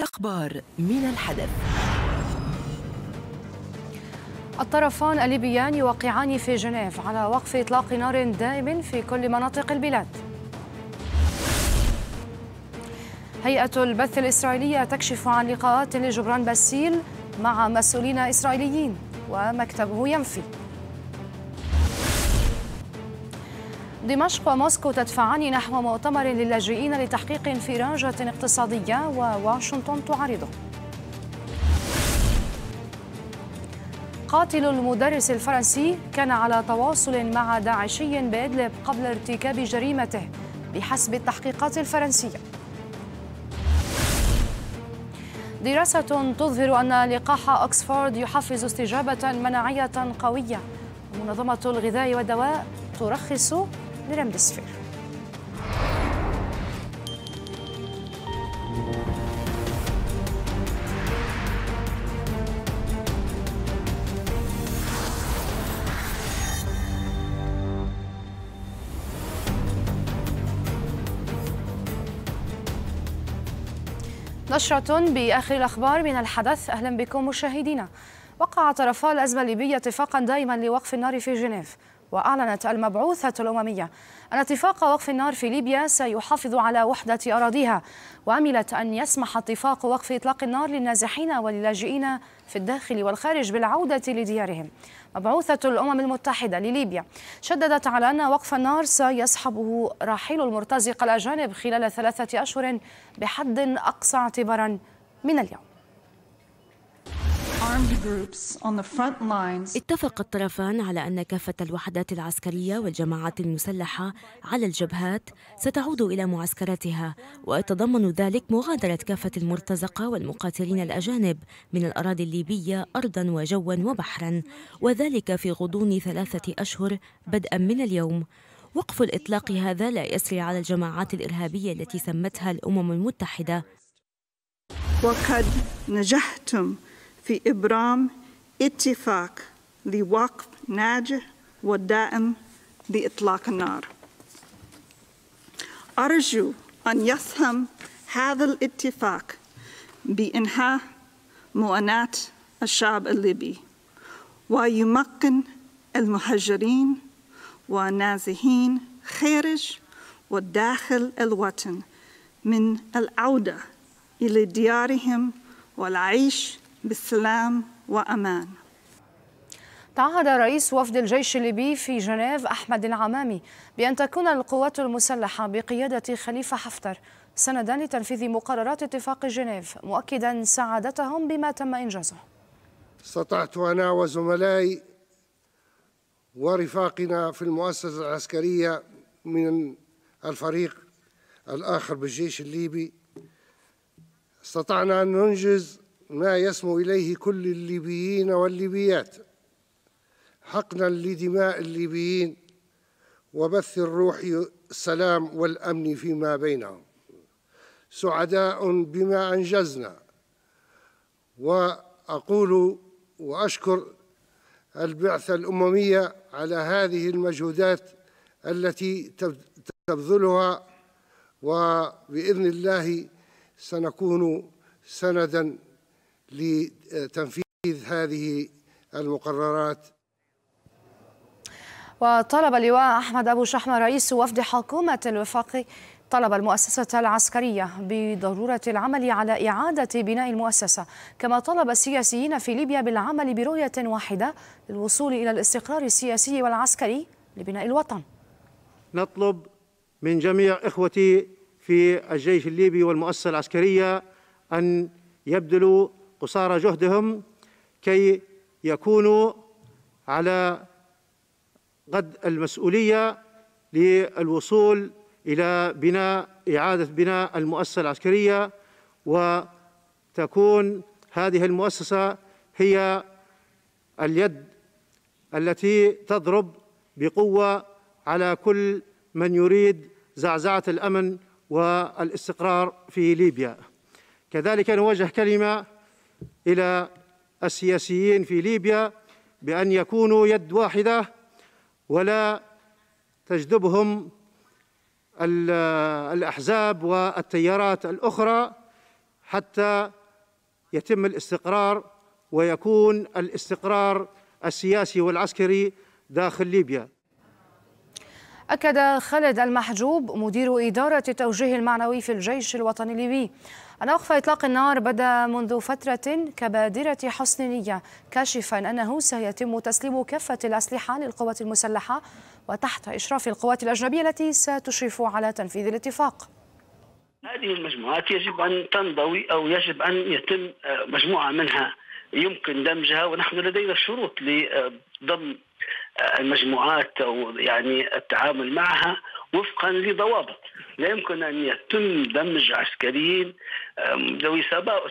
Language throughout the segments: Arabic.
أخبار من الحدث الطرفان الليبيان يوقعان في جنيف على وقف إطلاق نار دائم في كل مناطق البلاد هيئة البث الإسرائيلية تكشف عن لقاءات لجبران باسيل مع مسؤولين إسرائيليين ومكتبه ينفي دمشق وموسكو تدفعان نحو مؤتمر للاجئين لتحقيق انفراجة اقتصادية وواشنطن تعارضه قاتل المدرس الفرنسي كان على تواصل مع داعشي بإدلب قبل ارتكاب جريمته بحسب التحقيقات الفرنسية دراسة تظهر أن لقاح أكسفورد يحفز استجابة مناعية قوية منظمة الغذاء والدواء ترخص Remdesivir. نشرة بآخر الأخبار من الحدث أهلا بكم مشاهدينا وقع طرفا الأزمة الليبية اتفاقا دائما لوقف النار في جنيف وأعلنت المبعوثة الأممية أن اتفاق وقف النار في ليبيا سيحافظ على وحدة أراضيها وأملت أن يسمح اتفاق وقف إطلاق النار للنازحين وللاجئين في الداخل والخارج بالعودة لديارهم مبعوثة الأمم المتحدة لليبيا شددت على أن وقف النار سيصحبه راحيل المرتزقة الأجانب خلال ثلاثة أشهر بحد أقصى اعتبارا من اليوم اتفق الطرفان على أن كافة الوحدات العسكرية والجماعات المسلحة على الجبهات ستعود إلى معسكراتها ويتضمن ذلك مغادرة كافة المرتزقة والمقاتلين الأجانب من الأراضي الليبية أرضا وجوا وبحرا وذلك في غضون ثلاثة أشهر بدءا من اليوم وقف الإطلاق هذا لا يسري على الجماعات الإرهابية التي سمتها الأمم المتحدة وقد نجحتم في إبرام اتفاق لوقف ناجح ودائم لإطلاق النار أرجو أن يسهم هذا الاتفاق بإنهاء مؤاناة الشعب الليبي ويمكن المهجرين والنازحين خارج وداخل الوطن من العودة إلى ديارهم والعيش بسلام وامان تعهد رئيس وفد الجيش الليبي في جنيف أحمد العمامي بأن تكون القوات المسلحة بقيادة خليفة حفتر سندا لتنفيذ مقررات اتفاق جنيف مؤكدا سعادتهم بما تم إنجازه استطعت أنا وزملائي ورفاقنا في المؤسسة العسكرية من الفريق الآخر بالجيش الليبي استطعنا أن ننجز ما يسمو إليه كل الليبيين والليبيات حقنا لدماء الليبيين وبث الروح السلام والأمن فيما بينهم سعداء بما أنجزنا وأقول وأشكر البعثة الأممية على هذه المجهودات التي تبذلها وبإذن الله سنكون سنداً لتنفيذ هذه المقررات وطلب اللواء أحمد أبو شحمة رئيس وفد حكومة الوفاق طلب المؤسسة العسكرية بضرورة العمل على إعادة بناء المؤسسة كما طلب السياسيين في ليبيا بالعمل برؤية واحدة للوصول إلى الاستقرار السياسي والعسكري لبناء الوطن نطلب من جميع إخوتي في الجيش الليبي والمؤسسة العسكرية أن يبذلوا قصارى جهدهم كي يكونوا على قد المسؤولية للوصول إلى بناء إعادة بناء المؤسسة العسكرية وتكون هذه المؤسسة هي اليد التي تضرب بقوة على كل من يريد زعزعة الأمن والاستقرار في ليبيا كذلك نوجه كلمة إلى السياسيين في ليبيا بأن يكونوا يد واحدة ولا تجذبهم الأحزاب والتيارات الأخرى حتى يتم الاستقرار ويكون الاستقرار السياسي والعسكري داخل ليبيا أكد خالد المحجوب مدير إدارة التوجيه المعنوي في الجيش الوطني الليبي وقف إطلاق النار بدا منذ فترة كبادرة حسن نية كاشفا أنه سيتم تسليم كافة الأسلحة للقوات المسلحة وتحت إشراف القوات الأجنبية التي ستشرف على تنفيذ الاتفاق هذه المجموعات يجب أن تنضوي أو يجب أن يتم آه، مجموعة منها يمكن دمجها ونحن لدينا شروط لضم آه، المجموعات أو يعني التعامل معها وفقا لضوابط لا يمكن أن يتم دمج عسكريين ذوي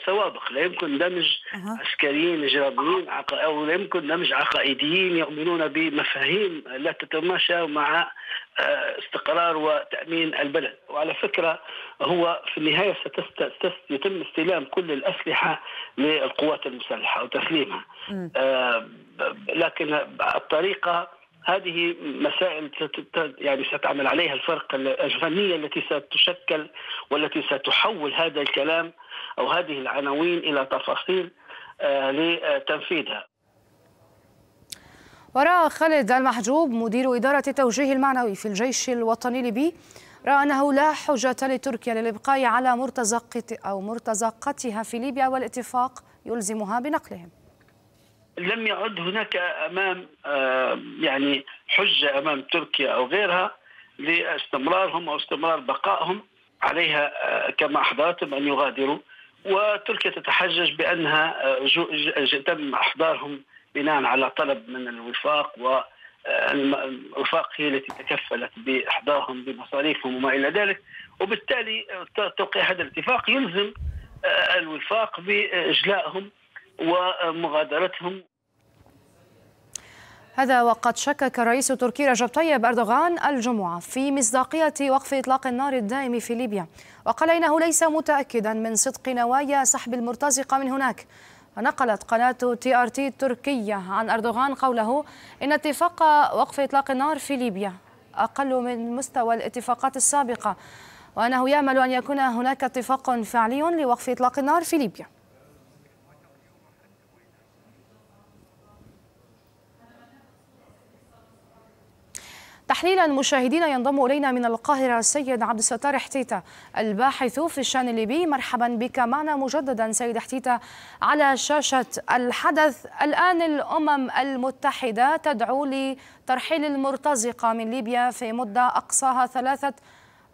سوابق لا يمكن دمج عسكريين إجراميين أو لا يمكن دمج عقائديين يؤمنون بمفاهيم لا تتماشى مع آه، استقرار وتأمين البلد وعلى فكرة هو في النهاية ستست... ست... يتم استلام كل الأسلحة للقوات المسلحة وتسليمها آه، لكن الطريقة هذه مسائل يعني ستعمل عليها الفرق الفنية التي ستشكل والتي ستحول هذا الكلام أو هذه العناوين إلى تفاصيل آه، لتنفيذها وراء خالد المحجوب مدير إدارة التوجيه المعنوي في الجيش الوطني الليبي رأى أنه لا حجة لتركيا للإبقاء على مرتزقة أو مرتزقتها في ليبيا والاتفاق يلزمها بنقلهم لم يعد هناك امام آه، يعني حجه امام تركيا او غيرها لاستمرارهم او استمرار بقائهم عليها آه، كما احضرتم ان يغادروا وتركيا تتحجج بانها آه، تم احضارهم بناء على طلب من الوفاق و الوفاق هي التي تكفلت باحضارهم بمصاريفهم وما الى ذلك وبالتالي توقيع هذا الاتفاق يلزم الوفاق باجلائهم ومغادرتهم هذا وقد شكك رئيس تركيا رجب طيب أردوغان الجمعة في مصداقية وقف إطلاق النار الدائم في ليبيا وقال إنه ليس متأكدا من صدق نوايا سحب المرتزقة من هناك ونقلت قناة تي آر تي التركية عن أردوغان قوله إن اتفاق وقف إطلاق النار في ليبيا أقل من مستوى الاتفاقات السابقة وأنه يأمل أن يكون هناك اتفاق فعلي لوقف إطلاق النار في ليبيا تحليلا مشاهدينا ينضم الينا من القاهره السيد عبد الستار حتيتا الباحث في الشان الليبي مرحبا بك معنا مجددا سيد حتيتا على شاشه الحدث الان الامم المتحده تدعو لترحيل المرتزقه من ليبيا في مده اقصاها ثلاثه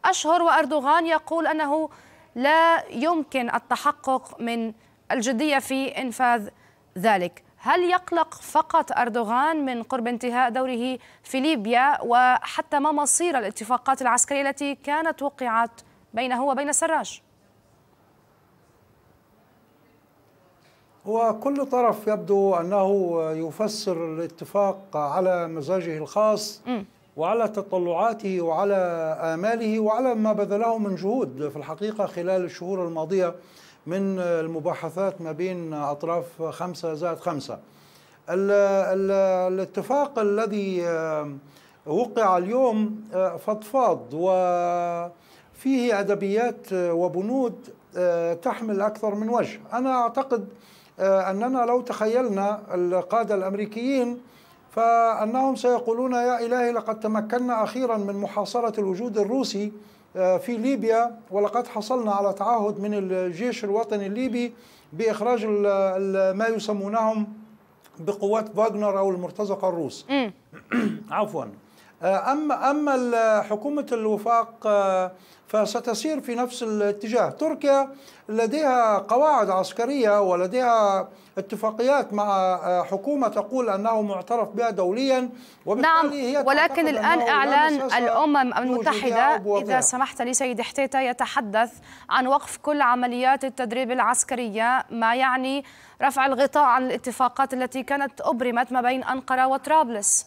اشهر واردوغان يقول انه لا يمكن التحقق من الجديه في انفاذ ذلك هل يقلق فقط أردوغان من قرب انتهاء دوره في ليبيا وحتى ما مصير الاتفاقات العسكرية التي كانت وقعت بينه وبين السراج؟ هو كل طرف يبدو أنه يفسر الاتفاق على مزاجه الخاص م. وعلى تطلعاته وعلى آماله وعلى ما بذله من جهود في الحقيقة خلال الشهور الماضية من المباحثات ما بين أطراف خمسة زائد خمسة الاتفاق الذي وقع اليوم فضفاض وفيه أدبيات وبنود تحمل أكثر من وجه أنا أعتقد أننا لو تخيلنا القادة الأمريكيين فأنهم سيقولون يا إلهي لقد تمكنا أخيرا من محاصرة الوجود الروسي آه، في ليبيا ولقد حصلنا على تعهد من الجيش الوطني الليبي باخراج ما يسمونهم بقوات فاغنر او المرتزقه الروس عفوا آه، أما أما حكومة الوفاق آه، فستسير في نفس الاتجاه تركيا لديها قواعد عسكرية ولديها اتفاقيات مع آه، حكومة تقول أنه معترف بها دوليا نعم هي ولكن الآن إعلان الأمم المتحدة إذا سمحت لي سيد حتيتا يتحدث عن وقف كل عمليات التدريب العسكرية ما يعني رفع الغطاء عن الاتفاقات التي كانت أبرمت ما بين أنقرة وطرابلس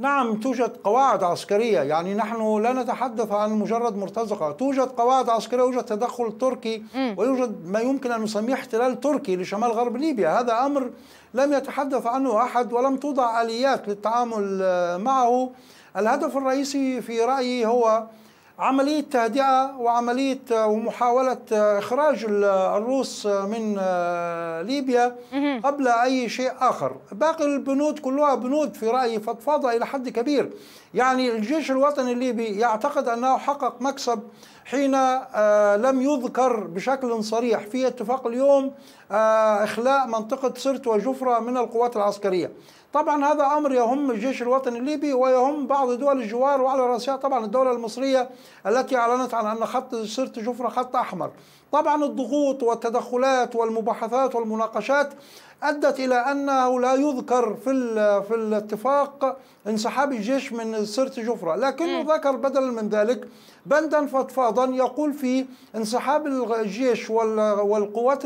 نعم توجد قواعد عسكرية يعني نحن لا نتحدث عن مجرد مرتزقة توجد قواعد عسكرية يوجد تدخل تركي ويوجد ما يمكن أن نسميه احتلال تركي لشمال غرب ليبيا هذا أمر لم يتحدث عنه أحد ولم توضع آليات للتعامل آه، معه الهدف الرئيسي في رأيي هو عملية تهدئة وعملية آه، ومحاولة آه، إخراج آه، الروس من ليبيا قبل أي شيء آخر باقي البنود كلها بنود في رأيي فضفاضة إلى حد كبير يعني الجيش الوطني الليبي يعتقد أنه حقق مكسب حين آه، لم يذكر بشكل صريح في اتفاق اليوم آه، إخلاء منطقة سرت وجفرة من القوات العسكرية طبعا هذا امر يهم الجيش الوطني الليبي ويهم بعض دول الجوار وعلى راسها طبعا الدوله المصريه التي اعلنت عن ان خط سرت جفره خط احمر. طبعا الضغوط والتدخلات والمباحثات والمناقشات ادت الى انه لا يذكر في في الاتفاق انسحاب الجيش من سرت جفره لكنه ذكر بدلا من ذلك بندا فضفاضا يقول في انسحاب الجيش والقوات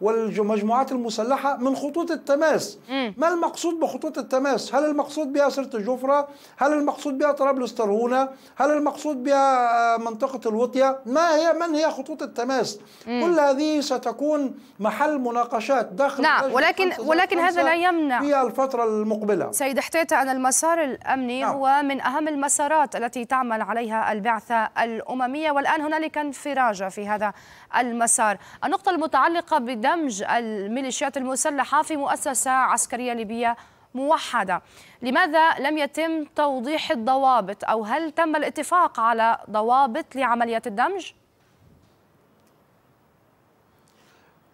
والمجموعات المسلحة من خطوط التماس ما المقصود بخطوط التماس هل المقصود بها سرت الجفرة هل المقصود بها طرابلس ترهونة هل المقصود بها آه، منطقة الوطية ما هي من هي خطوط التماس كل هذه ستكون محل مناقشات داخل نعم ولكن ولكن هذا لا يمنع في الفترة المقبلة سيد حتيتة أن المسار الأمني نعم. هو من أهم المسارات التي تعمل عليها البعثة الأممية والآن هنالك انفراجة في هذا المسار النقطة المتعلقة بدمج الميليشيات المسلحة في مؤسسة عسكرية ليبية موحدة لماذا لم يتم توضيح الضوابط أو هل تم الاتفاق على ضوابط لعملية الدمج؟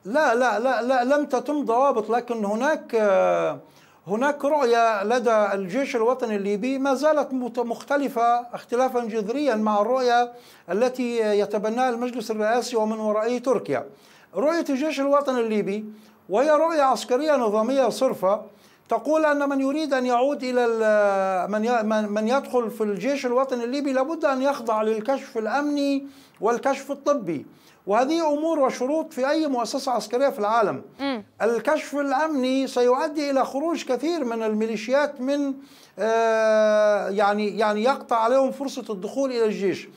لا لا لا, لا لم تتم ضوابط لكن هناك آه هناك رؤية لدى الجيش الوطني الليبي ما زالت مختلفة اختلافا جذريا مع الرؤية التي يتبناها المجلس الرئاسي ومن ورائه تركيا رؤية الجيش الوطني الليبي وهي رؤية عسكرية نظامية صرفة تقول أن من يريد أن يعود إلى من من يدخل في الجيش الوطني الليبي لابد أن يخضع للكشف الأمني والكشف الطبي وهذه امور وشروط في اي مؤسسه عسكريه في العالم م. الكشف الامني سيؤدي الى خروج كثير من الميليشيات من آه، يعني يعني يقطع عليهم فرصه الدخول الى الجيش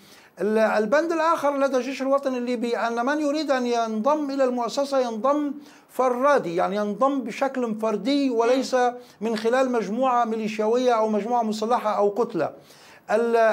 البند الاخر لدى الجيش الوطني الليبي ان من يريد ان ينضم الى المؤسسه ينضم فردي يعني ينضم بشكل فردي وليس من خلال مجموعه ميليشياويه او مجموعه مسلحه او كتله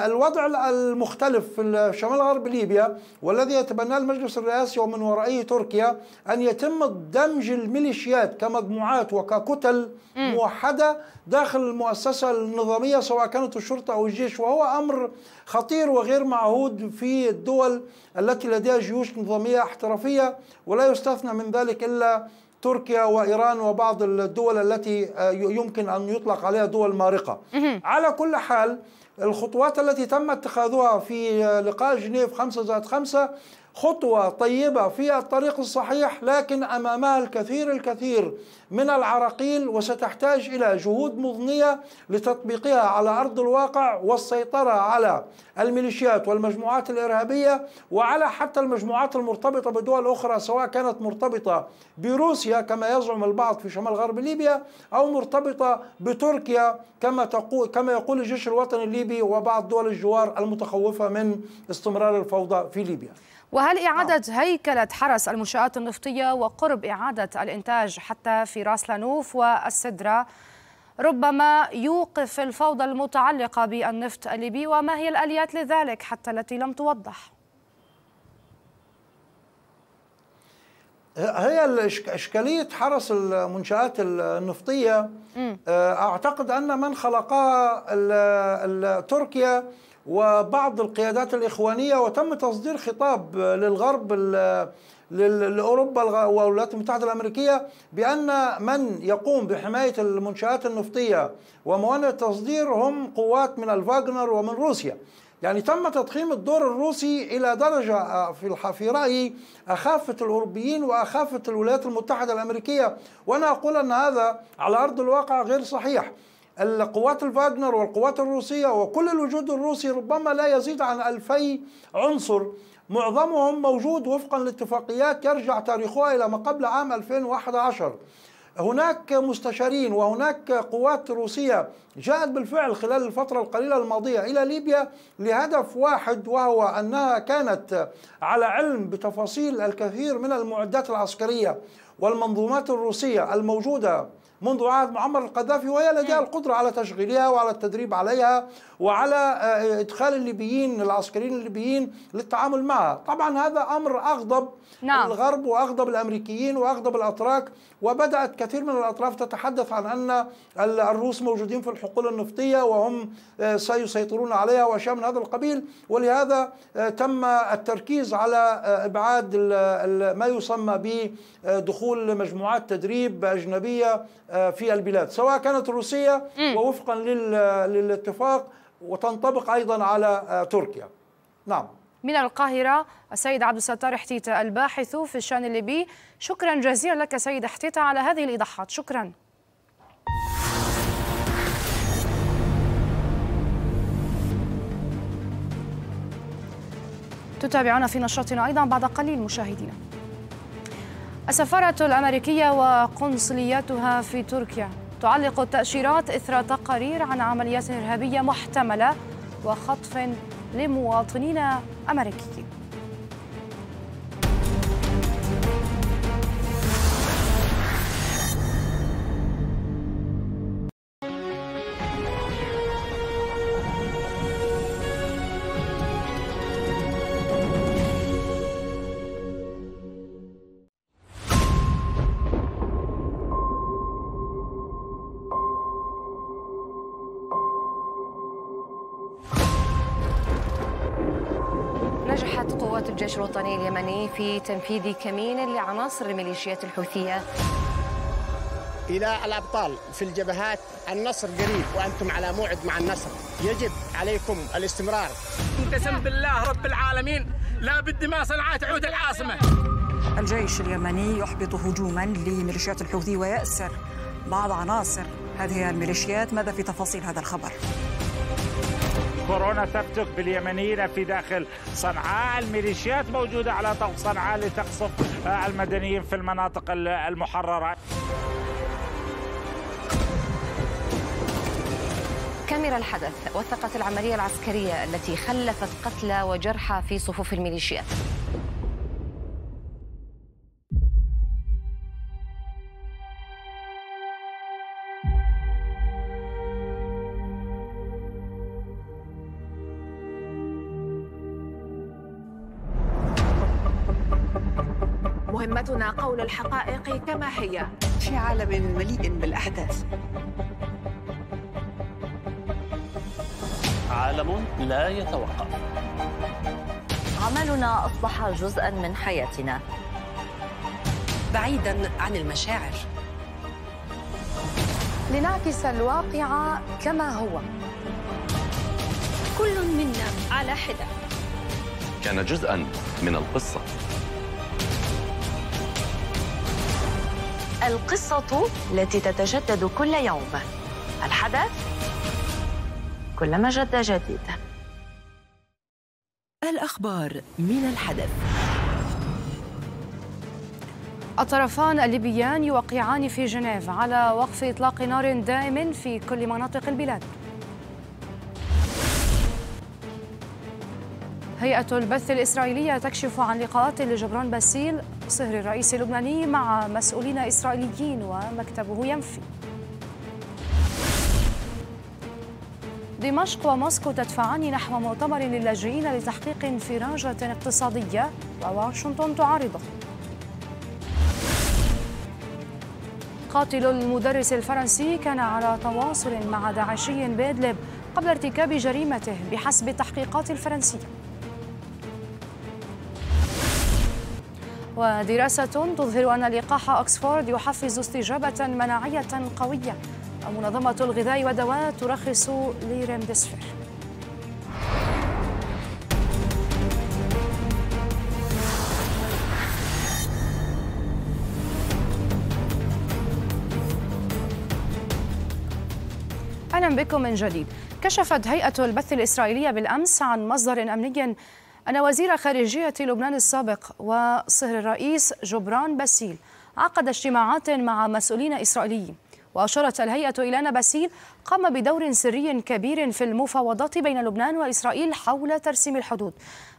الوضع المختلف في شمال غرب ليبيا والذي يتبناه المجلس الرئاسي ومن ورائه تركيا أن يتم دمج الميليشيات كمجموعات وككتل موحدة داخل المؤسسة النظامية سواء كانت الشرطة أو الجيش وهو أمر خطير وغير معهود في الدول التي لديها جيوش نظامية احترافية ولا يستثنى من ذلك إلا تركيا وإيران وبعض الدول التي آه، يمكن أن يطلق عليها دول مارقة على كل حال الخطوات التي تم اتخاذها في لقاء جنيف 5 ذات 5 خطوة طيبة في الطريق الصحيح لكن أمامها الكثير الكثير من العراقيل وستحتاج إلى جهود مضنية لتطبيقها على أرض الواقع والسيطرة على الميليشيات والمجموعات الإرهابية وعلى حتى المجموعات المرتبطة بدول أخرى سواء كانت مرتبطة بروسيا كما يزعم البعض في شمال غرب ليبيا أو مرتبطة بتركيا كما, تقول كما يقول الجيش الوطني الليبي وبعض دول الجوار المتخوفة من استمرار الفوضى في ليبيا وهل نعم. إعادة هيكلة حرس المنشآت النفطية وقرب إعادة الإنتاج حتى في راس لانوف والسدرة ربما يوقف الفوضى المتعلقة بالنفط الليبي وما هي الآليات لذلك حتى التي لم توضح؟ هي إشكالية حرس المنشآت النفطية آه، أعتقد أن من خلقها تركيا وبعض القيادات الإخوانية وتم تصدير خطاب للغرب لأوروبا والولايات المتحدة الأمريكية بأن من يقوم بحماية المنشآت النفطية وموانئ التصدير هم قوات من الفاغنر ومن روسيا يعني تم تضخيم الدور الروسي الى درجه آه، في في رايي اخافت الاوروبيين واخافت الولايات المتحده الامريكيه وانا اقول ان هذا على ارض الواقع غير صحيح القوات الفاغنر والقوات الروسية وكل الوجود الروسي ربما لا يزيد عن ألفي عنصر معظمهم موجود وفقا لاتفاقيات يرجع تاريخها إلى ما قبل عام 2011 هناك مستشارين وهناك قوات روسية جاءت بالفعل خلال الفترة القليلة الماضية إلى ليبيا لهدف واحد وهو أنها كانت على علم بتفاصيل الكثير من المعدات العسكرية والمنظومات الروسية الموجودة منذ عهد معمر القذافي وهي لديها القدرة على تشغيلها وعلى التدريب عليها وعلى آه، آه، إدخال الليبيين العسكريين الليبيين للتعامل معها طبعا هذا أمر أغضب نعم. الغرب وأغضب الأمريكيين وأغضب الأتراك وبدأت كثير من الأطراف تتحدث عن أن الروس موجودين في الحقول النفطية وهم آه، سيسيطرون عليها وأشياء من هذا القبيل ولهذا تم التركيز على إبعاد ما يسمى بدخول مجموعات تدريب أجنبية آه، في البلاد سواء كانت روسية ووفقا للاتفاق وتنطبق أيضا على آه، تركيا نعم من القاهرة السيد عبد الستار حتيتة الباحث في الشأن الليبي شكرا جزيلا لك سيد حتيتة على هذه الإيضاحات شكرا تتابعونا في نشاطنا أيضا بعد قليل مشاهدينا السفارة الأمريكية وقنصليتها في تركيا تعلق التأشيرات إثر تقارير عن عمليات إرهابية محتملة وخطف لمواطنين أمريكيين الثاني يعني في تنفيذ كمين لعناصر الميليشيات الحوثية إلى الأبطال في الجبهات النصر قريب وأنتم على موعد مع النصر يجب عليكم الاستمرار انتسم بالله رب العالمين لا بدي ما صنعاء تعود العاصمة الجيش اليمني يحبط هجوما لميليشيات الحوثي ويأسر بعض عناصر هذه الميليشيات ماذا في تفاصيل هذا الخبر؟ كورونا تفتك باليمنيين في داخل صنعاء الميليشيات موجودة على طوق صنعاء لتقصف المدنيين في المناطق المحررة كاميرا الحدث وثقت العملية العسكرية التي خلفت قتلى وجرحى في صفوف الميليشيات مهمتنا قول الحقائق كما هي في عالم مليء بالأحداث عالم لا يتوقف عملنا أصبح جزءا من حياتنا بعيدا عن المشاعر لنعكس الواقع كما هو كل منا على حده كان جزءا من القصه القصة التي تتجدد كل يوم الحدث كلما جد جديد الأخبار من الحدث الطرفان الليبيان يوقعان في جنيف على وقف إطلاق نار دائم في كل مناطق البلاد هيئة البث الإسرائيلية تكشف عن لقاءات لجبران باسيل صهر الرئيس اللبناني مع مسؤولين إسرائيليين ومكتبه ينفي دمشق وموسكو تدفعان نحو مؤتمر للاجئين لتحقيق انفراجة اقتصادية وواشنطن تعارضه قاتل المدرس الفرنسي كان على تواصل مع داعشي بإدلب قبل ارتكاب جريمته بحسب التحقيقات الفرنسيه ودراسة تظهر أن لقاح أكسفورد يحفز استجابة مناعية قوية ومنظمة الغذاء والدواء ترخص لريمديسفير أهلا بكم من جديد كشفت هيئة البث الإسرائيلية بالأمس عن مصدر أمني أن وزير خارجية لبنان السابق وصهر الرئيس جبران باسيل عقد اجتماعات مع مسؤولين إسرائيليين وأشارت الهيئة إلى أن باسيل قام بدور سري كبير في المفاوضات بين لبنان وإسرائيل حول ترسيم الحدود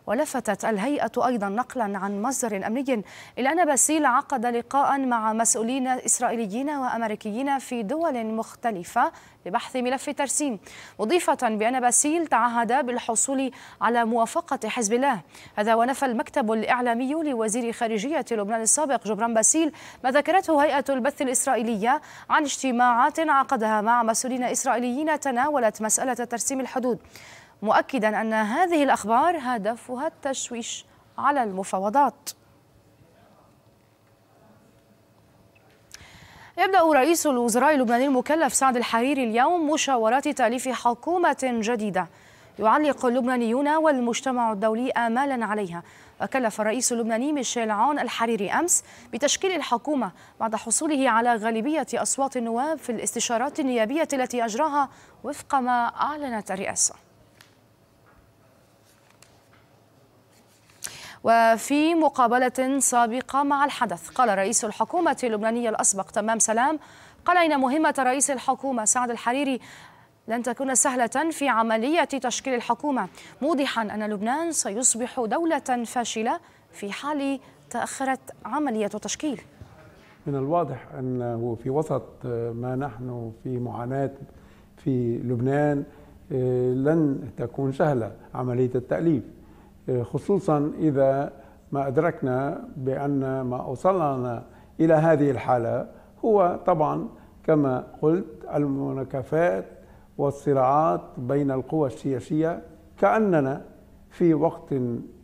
ولفتت الهيئة أيضا نقلا عن مصدر أمني إلى أن باسيل عقد لقاء مع مسؤولين إسرائيليين وأمريكيين في دول مختلفة لبحث ملف ترسيم مضيفة بأن باسيل تعهد بالحصول على موافقة حزب الله هذا ونفى المكتب الإعلامي لوزير خارجية لبنان السابق جبران باسيل ما ذكرته هيئة البث الإسرائيلية عن اجتماعات عقدها مع مسؤولين إسرائيليين تناولت مسألة ترسيم الحدود مؤكدا أن هذه الأخبار هدفها التشويش على المفاوضات يبدأ رئيس الوزراء اللبناني المكلف سعد الحريري اليوم مشاورات تأليف حكومة جديدة يعلق اللبنانيون والمجتمع الدولي آمالا عليها وكلف الرئيس اللبناني ميشيل عون الحريري أمس بتشكيل الحكومة بعد حصوله على غالبية أصوات النواب في الاستشارات النيابية التي أجراها وفق ما أعلنت الرئاسة وفي مقابلة سابقة مع الحدث قال رئيس الحكومة اللبنانية الأسبق تمام سلام قال إن مهمة رئيس الحكومة سعد الحريري لن تكون سهلة في عملية تشكيل الحكومة موضحا أن لبنان سيصبح دولة فاشلة في حال تأخرت عملية تشكيل من الواضح أنه في وسط ما نحن في معاناة في لبنان آه، لن تكون سهلة عملية التأليف خصوصا إذا ما أدركنا بأن ما أوصلنا إلى هذه الحالة هو طبعا كما قلت المناكفات والصراعات بين القوى السياسية كأننا في وقت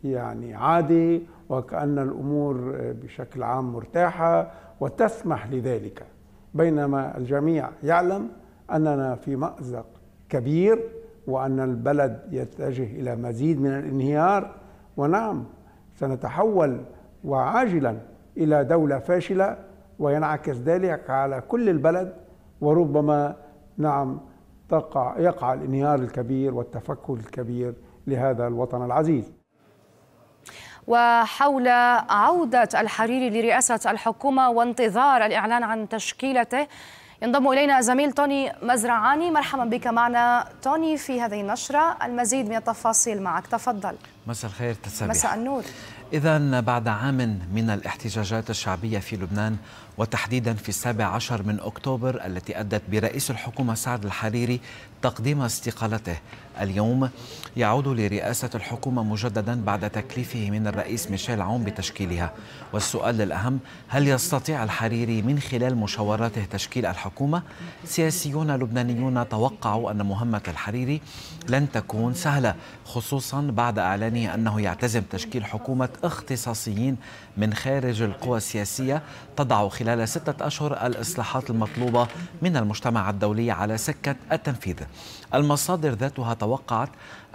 يعني عادي وكأن الأمور بشكل عام مرتاحة وتسمح لذلك بينما الجميع يعلم أننا في مأزق كبير وأن البلد يتجه إلى مزيد من الانهيار ونعم سنتحول وعاجلا إلى دولة فاشلة وينعكس ذلك على كل البلد وربما نعم تقع يقع الانهيار الكبير والتفكك الكبير لهذا الوطن العزيز وحول عودة الحريري لرئاسة الحكومة وانتظار الإعلان عن تشكيلته ينضم إلينا زميل توني مزرعاني مرحبا بك معنا توني في هذه النشرة المزيد من التفاصيل معك تفضل مساء الخير تسابيح مساء النور إذا بعد عام من الاحتجاجات الشعبية في لبنان وتحديدا في السابع عشر من أكتوبر التي أدت برئيس الحكومة سعد الحريري تقديم استقالته اليوم يعود لرئاسة الحكومة مجددا بعد تكليفه من الرئيس ميشيل عون بتشكيلها والسؤال الأهم هل يستطيع الحريري من خلال مشاوراته تشكيل الحكومة؟ سياسيون لبنانيون توقعوا أن مهمة الحريري لن تكون سهلة خصوصا بعد إعلانه أنه يعتزم تشكيل حكومة اختصاصيين من خارج القوى السياسية تضع خلال ستة أشهر الإصلاحات المطلوبة من المجتمع الدولي على سكة التنفيذ المصادر ذاتها توقعت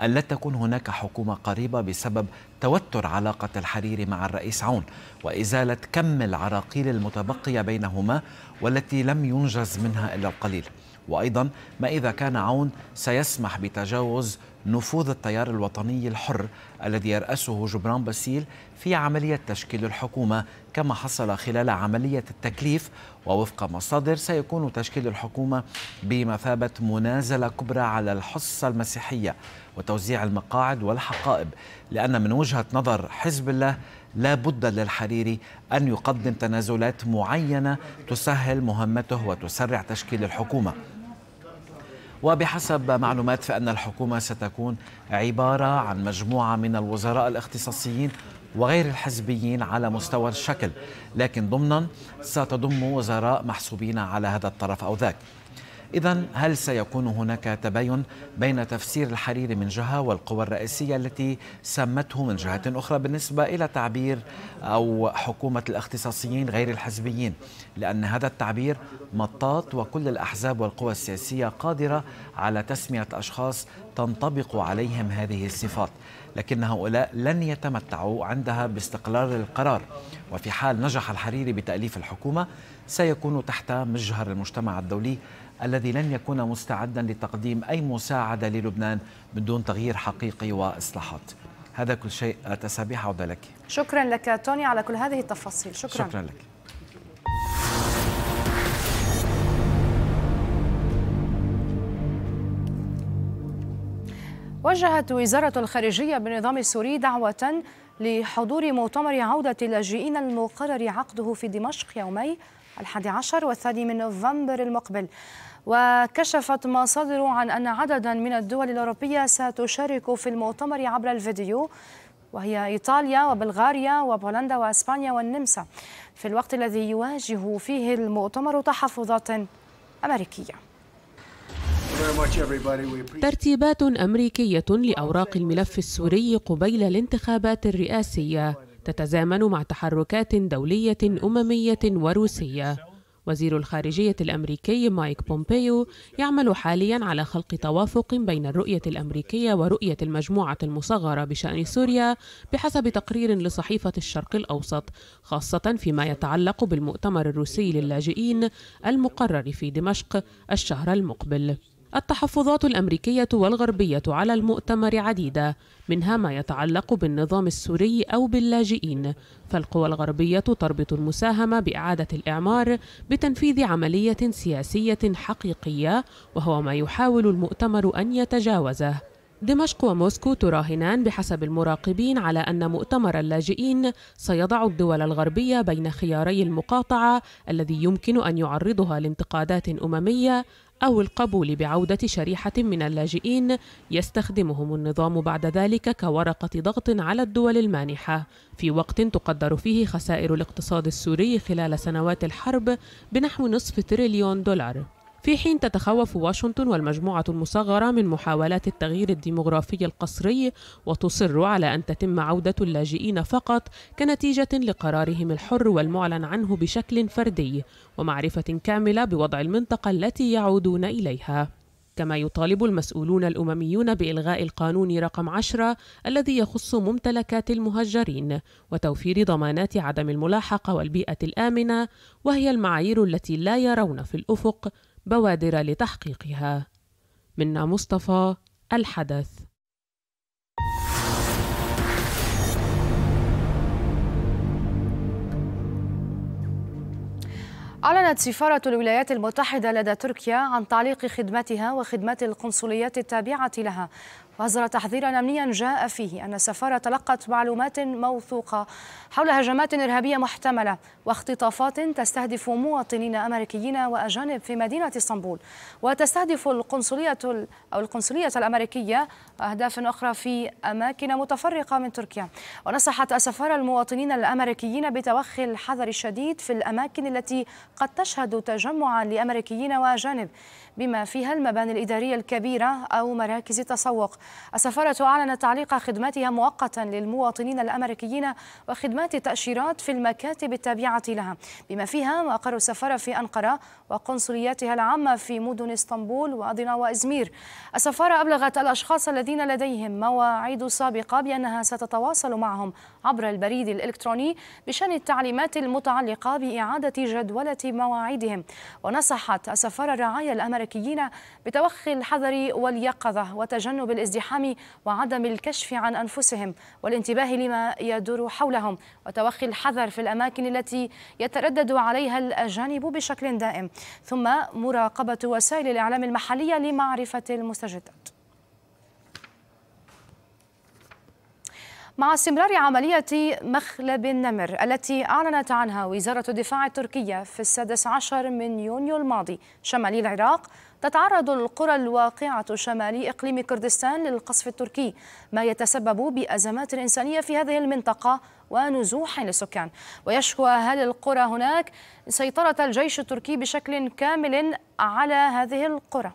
أن لا تكون هناك حكومة قريبة بسبب توتر علاقة الحريري مع الرئيس عون وإزالة كم العراقيل المتبقية بينهما والتي لم ينجز منها إلا القليل وأيضا ما إذا كان عون سيسمح بتجاوز نفوذ التيار الوطني الحر الذي يرأسه جبران باسيل في عملية تشكيل الحكومة كما حصل خلال عملية التكليف ووفق مصادر سيكون تشكيل الحكومة بمثابة منازلة كبرى على الحصة المسيحية وتوزيع المقاعد والحقائب لأن من وجهة نظر حزب الله لا بد للحريري أن يقدم تنازلات معينة تسهل مهمته وتسرع تشكيل الحكومة وبحسب معلومات فأن الحكومة ستكون عبارة عن مجموعة من الوزراء الاختصاصيين وغير الحزبيين على مستوى الشكل لكن ضمنا ستضم وزراء محسوبين على هذا الطرف أو ذاك إذا هل سيكون هناك تباين بين تفسير الحريري من جهة والقوى الرئيسية التي سمته من جهة أخرى بالنسبة إلى تعبير أو حكومة الاختصاصيين غير الحزبيين لأن هذا التعبير مطاط وكل الأحزاب والقوى السياسية قادرة على تسمية أشخاص تنطبق عليهم هذه الصفات لكن هؤلاء لن يتمتعوا عندها باستقلال القرار وفي حال نجح الحريري بتأليف الحكومة سيكون تحت مجهر المجتمع الدولي الذي لن يكون مستعدا لتقديم أي مساعدة للبنان من دون تغيير حقيقي وإصلاحات هذا كل شيء تسابيح عودة لك شكرا لك توني على كل هذه التفاصيل شكرا, شكرا لك وجهت وزارة الخارجية بالنظام السوري دعوة لحضور مؤتمر عودة اللاجئين المقرر عقده في دمشق يومي الحادي عشر والثاني من نوفمبر المقبل وكشفت مصادر عن أن عددا من الدول الأوروبية ستشارك في المؤتمر عبر الفيديو وهي إيطاليا وبلغاريا وبولندا وأسبانيا والنمسا في الوقت الذي يواجه فيه المؤتمر تحفظات أمريكية ترتيبات أمريكية لأوراق الملف السوري قبيل الانتخابات الرئاسية تتزامن مع تحركات دولية أممية وروسية وزير الخارجية الأمريكي مايك بومبيو يعمل حاليا على خلق توافق بين الرؤية الأمريكية ورؤية المجموعة المصغرة بشأن سوريا بحسب تقرير لصحيفة الشرق الأوسط خاصة فيما يتعلق بالمؤتمر الروسي للاجئين المقرر في دمشق الشهر المقبل التحفظات الامريكيه والغربيه على المؤتمر عديده منها ما يتعلق بالنظام السوري او باللاجئين فالقوى الغربيه تربط المساهمه باعاده الاعمار بتنفيذ عمليه سياسيه حقيقيه وهو ما يحاول المؤتمر ان يتجاوزه دمشق وموسكو تراهنان بحسب المراقبين على أن مؤتمر اللاجئين سيضع الدول الغربية بين خياري المقاطعة الذي يمكن أن يعرضها لانتقادات أممية أو القبول بعودة شريحة من اللاجئين يستخدمهم النظام بعد ذلك كورقة ضغط على الدول المانحة في وقت تقدر فيه خسائر الاقتصاد السوري خلال سنوات الحرب بنحو نصف تريليون دولار في حين تتخوف واشنطن والمجموعة المصغرة من محاولات التغيير الديمغرافي القسري وتصر على أن تتم عودة اللاجئين فقط كنتيجة لقرارهم الحر والمعلن عنه بشكل فردي ومعرفة كاملة بوضع المنطقة التي يعودون إليها. كما يطالب المسؤولون الأمميون بإلغاء القانون رقم 10 الذي يخص ممتلكات المهجرين وتوفير ضمانات عدم الملاحقة والبيئة الآمنة وهي المعايير التي لا يرون في الأفق بوادر لتحقيقها منا مصطفى الحدث أعلنت سفارة الولايات المتحدة لدى تركيا عن تعليق خدمتها وخدمات القنصليات التابعة لها وأصدر تحذيرا أمنيا جاء فيه أن السفارة تلقت معلومات موثوقة حول هجمات إرهابية محتملة واختطافات تستهدف مواطنين أمريكيين وأجانب في مدينة اسطنبول وتستهدف القنصلية أو القنصلية الأمريكية أهداف أخرى في أماكن متفرقة من تركيا ونصحت السفارة المواطنين الأمريكيين بتوخي الحذر الشديد في الأماكن التي قد تشهد تجمعا لأمريكيين وأجانب بما فيها المباني الإدارية الكبيرة أو مراكز التسوق السفارة أعلنت تعليق خدماتها مؤقتا للمواطنين الأمريكيين وخدمات التأشيرات في المكاتب التابعة لها بما فيها مقر السفارة في أنقرة وقنصلياتها العامة في مدن اسطنبول وأضنا وإزمير السفارة أبلغت الأشخاص الذين لديهم مواعيد سابقة بأنها ستتواصل معهم عبر البريد الإلكتروني بشأن التعليمات المتعلقة بإعادة جدولة مواعيدهم ونصحت السفارة الرعاية الأمريكية الامريكيين بتوخي الحذر واليقظه وتجنب الازدحام وعدم الكشف عن انفسهم والانتباه لما يدور حولهم وتوخي الحذر في الاماكن التي يتردد عليها الاجانب بشكل دائم ثم مراقبه وسائل الاعلام المحليه لمعرفه المستجدات مع استمرار عملية مخلب النمر التي أعلنت عنها وزارة الدفاع التركية في السادس عشر من يونيو الماضي شمالي العراق تتعرض القرى الواقعة شمالي إقليم كردستان للقصف التركي ما يتسبب بأزمات إنسانية في هذه المنطقة ونزوح للسكان ويشكو أهل القرى هناك سيطرة الجيش التركي بشكل كامل على هذه القرى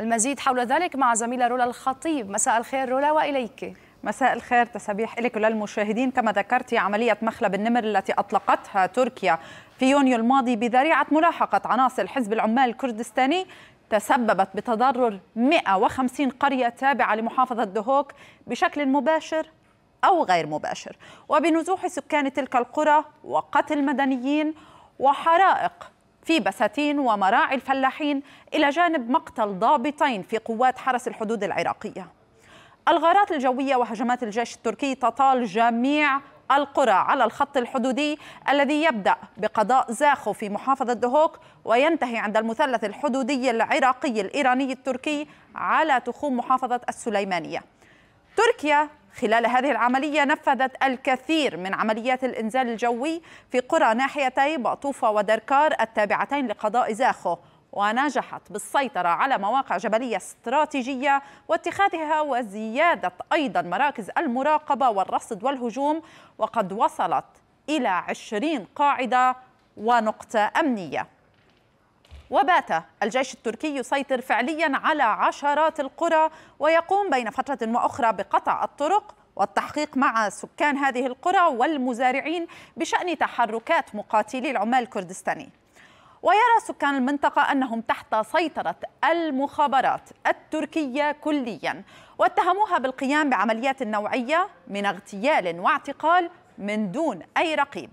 المزيد حول ذلك مع زميلة رولا الخطيب مساء الخير رولا وإليك مساء الخير تسابيح لك وللمشاهدين كما ذكرت عملية مخلب النمر التي أطلقتها تركيا في يونيو الماضي بذريعة ملاحقة عناصر حزب العمال الكردستاني تسببت بتضرر 150 قرية تابعة لمحافظة دهوك بشكل مباشر أو غير مباشر وبنزوح سكان تلك القرى وقتل مدنيين وحرائق في بساتين ومراعي الفلاحين إلى جانب مقتل ضابطين في قوات حرس الحدود العراقية الغارات الجوية وهجمات الجيش التركي تطال جميع القرى على الخط الحدودي الذي يبدأ بقضاء زاخو في محافظة دهوك وينتهي عند المثلث الحدودي العراقي الإيراني التركي على تخوم محافظة السليمانية تركيا خلال هذه العملية نفذت الكثير من عمليات الإنزال الجوي في قرى ناحيتي بطوفة ودركار التابعتين لقضاء زاخو ونجحت بالسيطرة على مواقع جبلية استراتيجية واتخاذها وزيادة أيضا مراكز المراقبة والرصد والهجوم وقد وصلت إلى 20 قاعدة ونقطة أمنية وبات الجيش التركي يسيطر فعليا على عشرات القرى ويقوم بين فترة وأخرى بقطع الطرق والتحقيق مع سكان هذه القرى والمزارعين بشأن تحركات مقاتلي العمال الكردستاني ويرى سكان المنطقة أنهم تحت سيطرة المخابرات التركية كليا واتهموها بالقيام بعمليات نوعية من اغتيال واعتقال من دون أي رقيب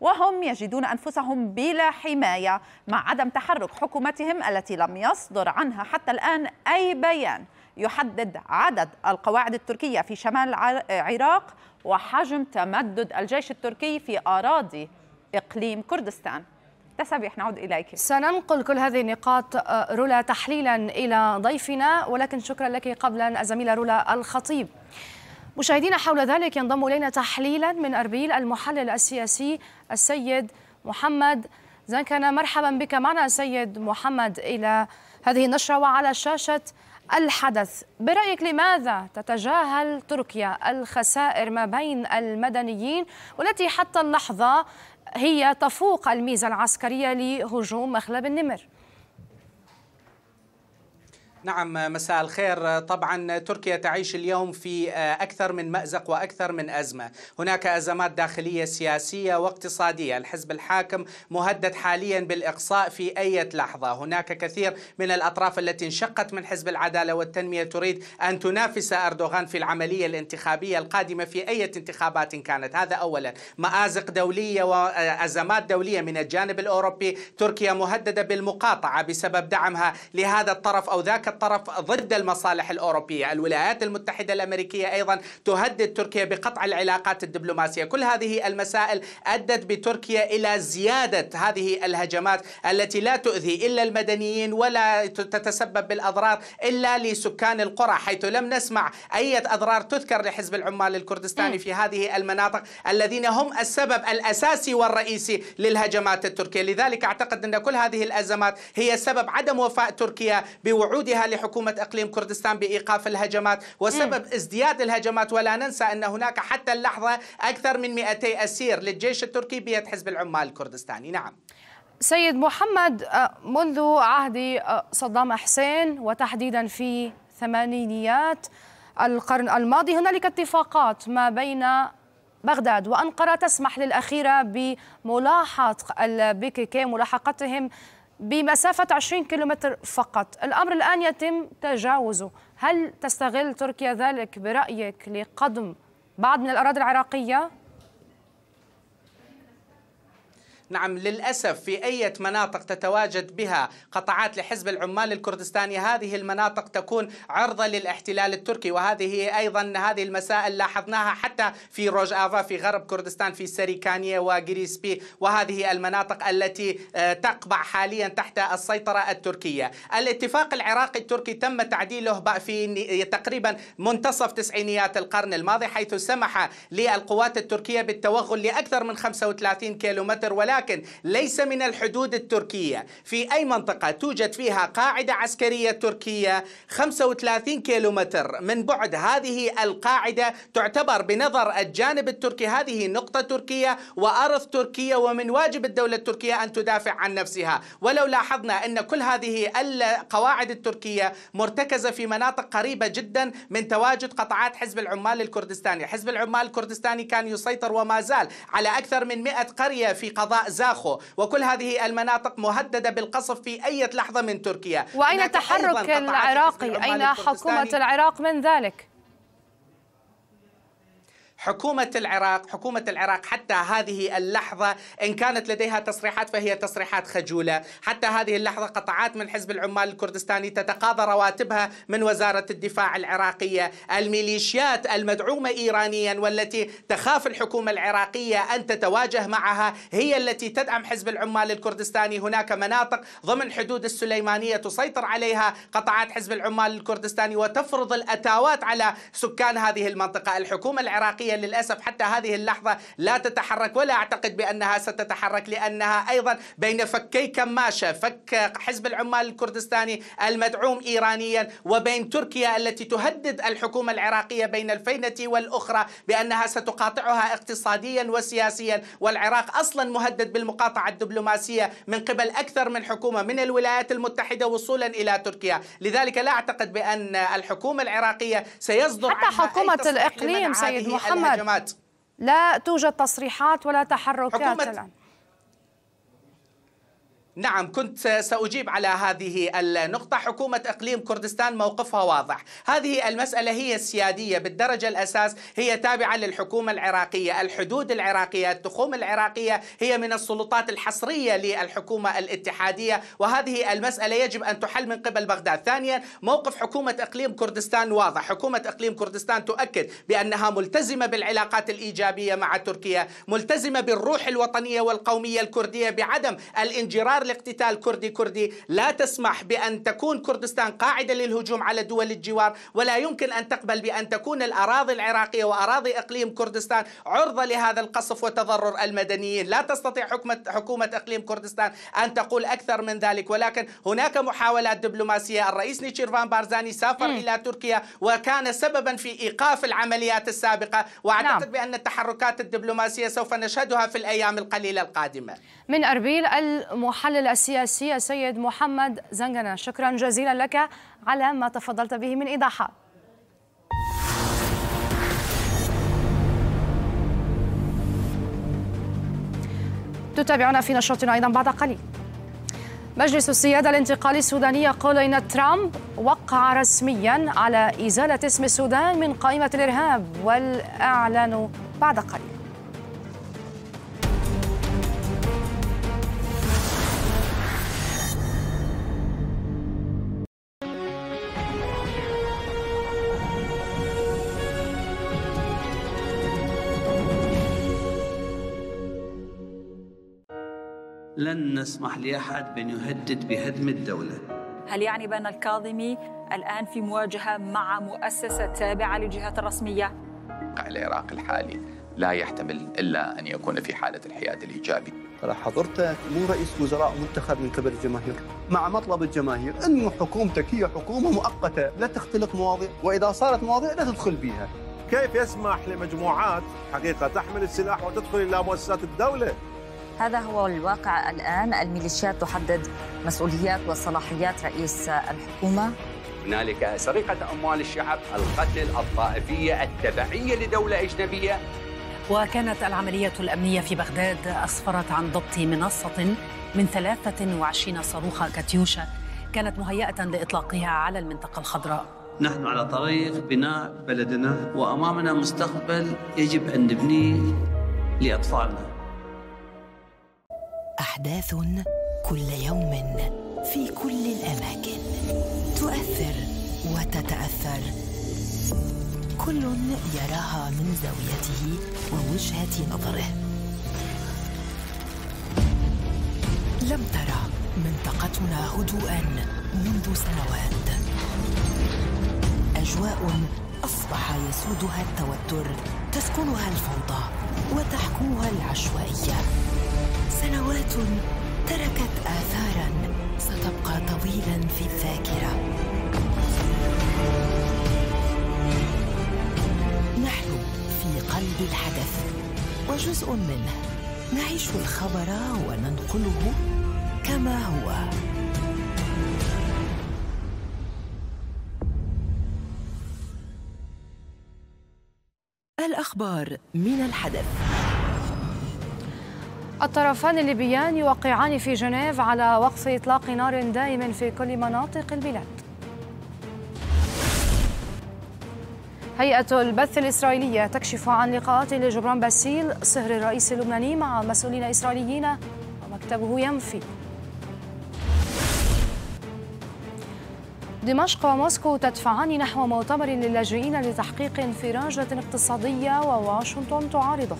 وهم يجدون أنفسهم بلا حماية مع عدم تحرك حكومتهم التي لم يصدر عنها حتى الآن أي بيان يحدد عدد القواعد التركية في شمال العراق وحجم تمدد الجيش التركي في أراضي إقليم كردستان تسابيح نعود إليك سننقل كل هذه النقاط آه، رولا تحليلا إلى ضيفنا ولكن شكرا لك قبلا الزميلة رولا الخطيب مشاهدينا حول ذلك ينضم إلينا تحليلا من أربيل المحلل السياسي السيد محمد زنكنا مرحبا بك معنا سيد محمد إلى هذه النشرة وعلى شاشة الحدث برأيك لماذا تتجاهل تركيا الخسائر ما بين المدنيين والتي حتى اللحظة هي تفوق الميزة العسكرية لهجوم مخلب النمر؟ نعم مساء الخير طبعا تركيا تعيش اليوم في آه، أكثر من مأزق وأكثر من أزمة هناك أزمات داخلية سياسية واقتصادية الحزب الحاكم مهدد حاليا بالإقصاء في أي لحظة هناك كثير من الأطراف التي انشقت من حزب العدالة والتنمية تريد أن تنافس أردوغان في العملية الانتخابية القادمة في أي انتخابات كانت هذا أولا مآزق دولية وأزمات آه، دولية من الجانب الأوروبي تركيا مهددة بالمقاطعة بسبب دعمها لهذا الطرف أو ذاك الطرف ضد المصالح الأوروبية الولايات المتحدة الأمريكية أيضا تهدد تركيا بقطع العلاقات الدبلوماسية كل هذه المسائل أدت بتركيا إلى زيادة هذه الهجمات التي لا تؤذي إلا المدنيين ولا تتسبب بالأضرار إلا لسكان القرى حيث لم نسمع أي أضرار تذكر لحزب العمال الكردستاني في هذه المناطق الذين هم السبب الأساسي والرئيسي للهجمات التركية لذلك أعتقد أن كل هذه الأزمات هي سبب عدم وفاء تركيا بوعودها لحكومة إقليم كردستان بإيقاف الهجمات وسبب ازدياد الهجمات ولا ننسى أن هناك حتى اللحظة أكثر من 200 أسير للجيش التركي بيد حزب العمال الكردستاني نعم سيد محمد آه، منذ عهد آه، صدام حسين وتحديدا في ثمانينيات القرن الماضي هنالك اتفاقات ما بين بغداد وأنقرة تسمح للأخيرة بملاحقة البيكيكي ملاحقتهم بمسافة 20 كيلومتر فقط الأمر الآن يتم تجاوزه هل تستغل تركيا ذلك برأيك لقضم بعض من الأراضي العراقية نعم للأسف في أي مناطق تتواجد بها قطاعات لحزب العمال الكردستاني هذه المناطق تكون عرضة للاحتلال التركي وهذه أيضا هذه المسائل لاحظناها حتى في روج آفا في غرب كردستان في سريكانية وغريسبي وهذه المناطق التي آه، تقبع حاليا تحت السيطرة التركية الاتفاق العراقي التركي تم تعديله في تقريبا منتصف تسعينيات القرن الماضي حيث سمح للقوات التركية بالتوغل لأكثر من 35 كيلومتر ولكن ولكن ليس من الحدود التركية في أي منطقة توجد فيها قاعدة عسكرية تركية 35 كيلومتر من بعد هذه القاعدة تعتبر بنظر الجانب التركي هذه نقطة تركية وأرض تركية ومن واجب الدولة التركية أن تدافع عن نفسها ولو لاحظنا أن كل هذه القواعد التركية مرتكزة في مناطق قريبة جدا من تواجد قطعات حزب العمال الكردستاني حزب العمال الكردستاني كان يسيطر وما زال على أكثر من 100 قرية في قضاء زاخو وكل هذه المناطق مهددة بالقصف في أي لحظة من تركيا وأين تحرك العراقي؟ أين حكومة العراق من ذلك؟ حكومة العراق حكومة العراق حتى هذه اللحظة إن كانت لديها تصريحات فهي تصريحات خجولة حتى هذه اللحظة قطعات من حزب العمال الكردستاني تتقاضى رواتبها من وزارة الدفاع العراقية الميليشيات المدعومة إيرانيا والتي تخاف الحكومة العراقية أن تتواجه معها هي التي تدعم حزب العمال الكردستاني هناك مناطق ضمن حدود السليمانية تسيطر عليها قطعات حزب العمال الكردستاني وتفرض الأتاوات على سكان هذه المنطقة الحكومة العراقية للأسف حتى هذه اللحظة لا تتحرك ولا أعتقد بأنها ستتحرك لأنها أيضا بين فكي كماشة فك حزب العمال الكردستاني المدعوم إيرانيا وبين تركيا التي تهدد الحكومة العراقية بين الفينة والأخرى بأنها ستقاطعها اقتصاديا وسياسيا والعراق أصلا مهدد بالمقاطعة الدبلوماسية من قبل أكثر من حكومة من الولايات المتحدة وصولا إلى تركيا لذلك لا أعتقد بأن الحكومة العراقية سيصدر حتى حكومة الإقليم سيد محمد محمد لا توجد تصريحات ولا تحركات حكومة الآن. نعم كنت سأجيب على هذه النقطة حكومة إقليم كردستان موقفها واضح هذه المسألة هي سيادية بالدرجة الأساس هي تابعة للحكومة العراقية الحدود العراقية التخوم العراقية هي من السلطات الحصرية للحكومة الاتحادية وهذه المسألة يجب أن تحل من قبل بغداد ثانيا موقف حكومة إقليم كردستان واضح حكومة إقليم كردستان تؤكد بأنها ملتزمة بالعلاقات الإيجابية مع تركيا ملتزمة بالروح الوطنية والقومية الكردية بعدم الانجرار لاقتتال كردي كردي لا تسمح بأن تكون كردستان قاعدة للهجوم على دول الجوار ولا يمكن أن تقبل بأن تكون الأراضي العراقية وأراضي إقليم كردستان عرضة لهذا القصف وتضرر المدنيين لا تستطيع حكمة حكومة إقليم كردستان أن تقول أكثر من ذلك ولكن هناك محاولات دبلوماسية الرئيس نيشيرفان بارزاني سافر م. إلى تركيا وكان سببا في إيقاف العمليات السابقة وأعتقد نعم. بأن التحركات الدبلوماسية سوف نشهدها في الأيام القليلة القادمة من أربيل المحل المحلل السياسي السيد محمد زنجنا شكرا جزيلا لك على ما تفضلت به من إيضاحات تتابعنا في نشرتنا أيضا بعد قليل مجلس السيادة الانتقالي السوداني يقول إن ترامب وقع رسميا على إزالة اسم السودان من قائمة الإرهاب والأعلان بعد قليل لن نسمح لأحد بأن يهدد بهدم الدولة هل يعني بأن الكاظمي الآن في مواجهة مع مؤسسة تابعة للجهات الرسمية؟ العراق الحالي لا يحتمل إلا أن يكون في حالة الحياد الإيجابي ترى حضرتك مو رئيس وزراء منتخب من قبل الجماهير مع مطلب الجماهير أن حكومتك هي حكومة مؤقتة لا تختلق مواضيع وإذا صارت مواضيع لا تدخل بها كيف يسمح لمجموعات حقيقة تحمل السلاح وتدخل إلى مؤسسات الدولة هذا هو الواقع الآن الميليشيات تحدد مسؤوليات وصلاحيات رئيس الحكومة هنالك سرقة أموال الشعب القتل الطائفية التبعية لدولة أجنبية وكانت العملية الأمنية في بغداد أسفرت عن ضبط منصة من 23 صاروخا كاتيوشا كانت مهيئة لإطلاقها على المنطقة الخضراء نحن على طريق بناء بلدنا وأمامنا مستقبل يجب أن نبنيه لأطفالنا احداث كل يوم في كل الاماكن تؤثر وتتاثر كل يراها من زاويته ووجهه نظره لم ترى منطقتنا هدوءا منذ سنوات اجواء اصبح يسودها التوتر تسكنها الفوضى وتحكمها العشوائيه سنوات تركت آثارا ستبقى طويلا في الذاكرة نحن في قلب الحدث وجزء منه نعيش الخبر وننقله كما هو الأخبار من الحدث الطرفان الليبيان يوقعان في جنيف على وقف إطلاق نار دائم في كل مناطق البلاد هيئة البث الإسرائيلية تكشف عن لقاءات لجبران باسيل صهر الرئيس اللبناني مع مسؤولين إسرائيليين ومكتبه ينفي دمشق وموسكو تدفعان نحو مؤتمر للاجئين لتحقيق انفراجة اقتصادية وواشنطن تعارضه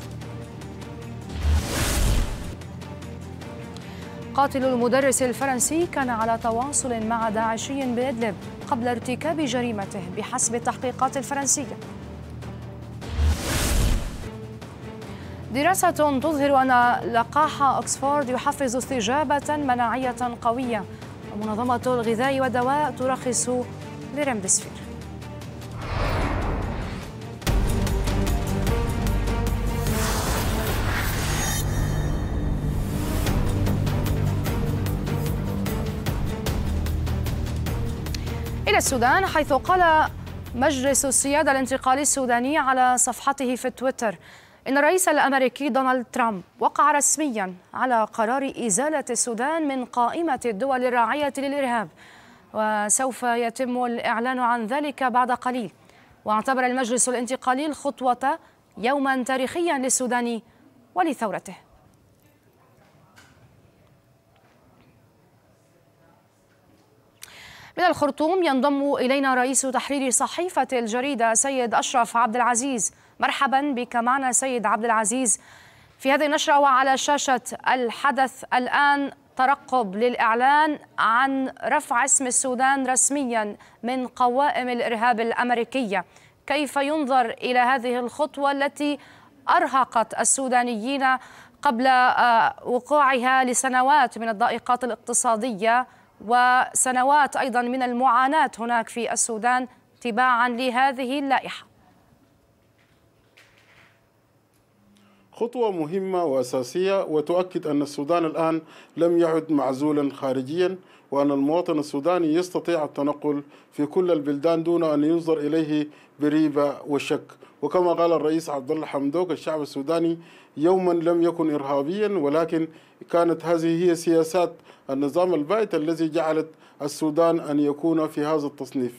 قاتل المدرس الفرنسي كان على تواصل مع داعشي بإدلب قبل ارتكاب جريمته بحسب التحقيقات الفرنسية دراسة تظهر أن لقاح أكسفورد يحفز استجابة مناعية قوية ومنظمة الغذاء والدواء ترخص لرمدسفير إلى السودان حيث قال مجلس السيادة الانتقالي السوداني على صفحته في تويتر إن الرئيس الأمريكي دونالد ترامب وقع رسميا على قرار إزالة السودان من قائمة الدول الراعية للإرهاب وسوف يتم الإعلان عن ذلك بعد قليل واعتبر المجلس الانتقالي الخطوة يوما تاريخيا للسوداني ولثورته من الخرطوم ينضم إلينا رئيس تحرير صحيفة الجريدة سيد أشرف عبد العزيز مرحبا بك معنا سيد عبد العزيز في هذه النشرة وعلى شاشة الحدث الآن ترقب للإعلان عن رفع اسم السودان رسميا من قوائم الإرهاب الأمريكية كيف ينظر إلى هذه الخطوة التي أرهقت السودانيين قبل آه، وقوعها لسنوات من الضائقات الاقتصادية وسنوات أيضا من المعاناة هناك في السودان تباعا لهذه اللائحة خطوة مهمة وأساسية وتؤكد أن السودان الآن لم يعد معزولا خارجيا وأن المواطن السوداني يستطيع التنقل في كل البلدان دون أن ينظر إليه بريبة وشك وكما قال الرئيس عبد الله حمدوك الشعب السوداني يوما لم يكن إرهابيا ولكن كانت هذه هي سياسات النظام البائت الذي جعلت السودان أن يكون في هذا التصنيف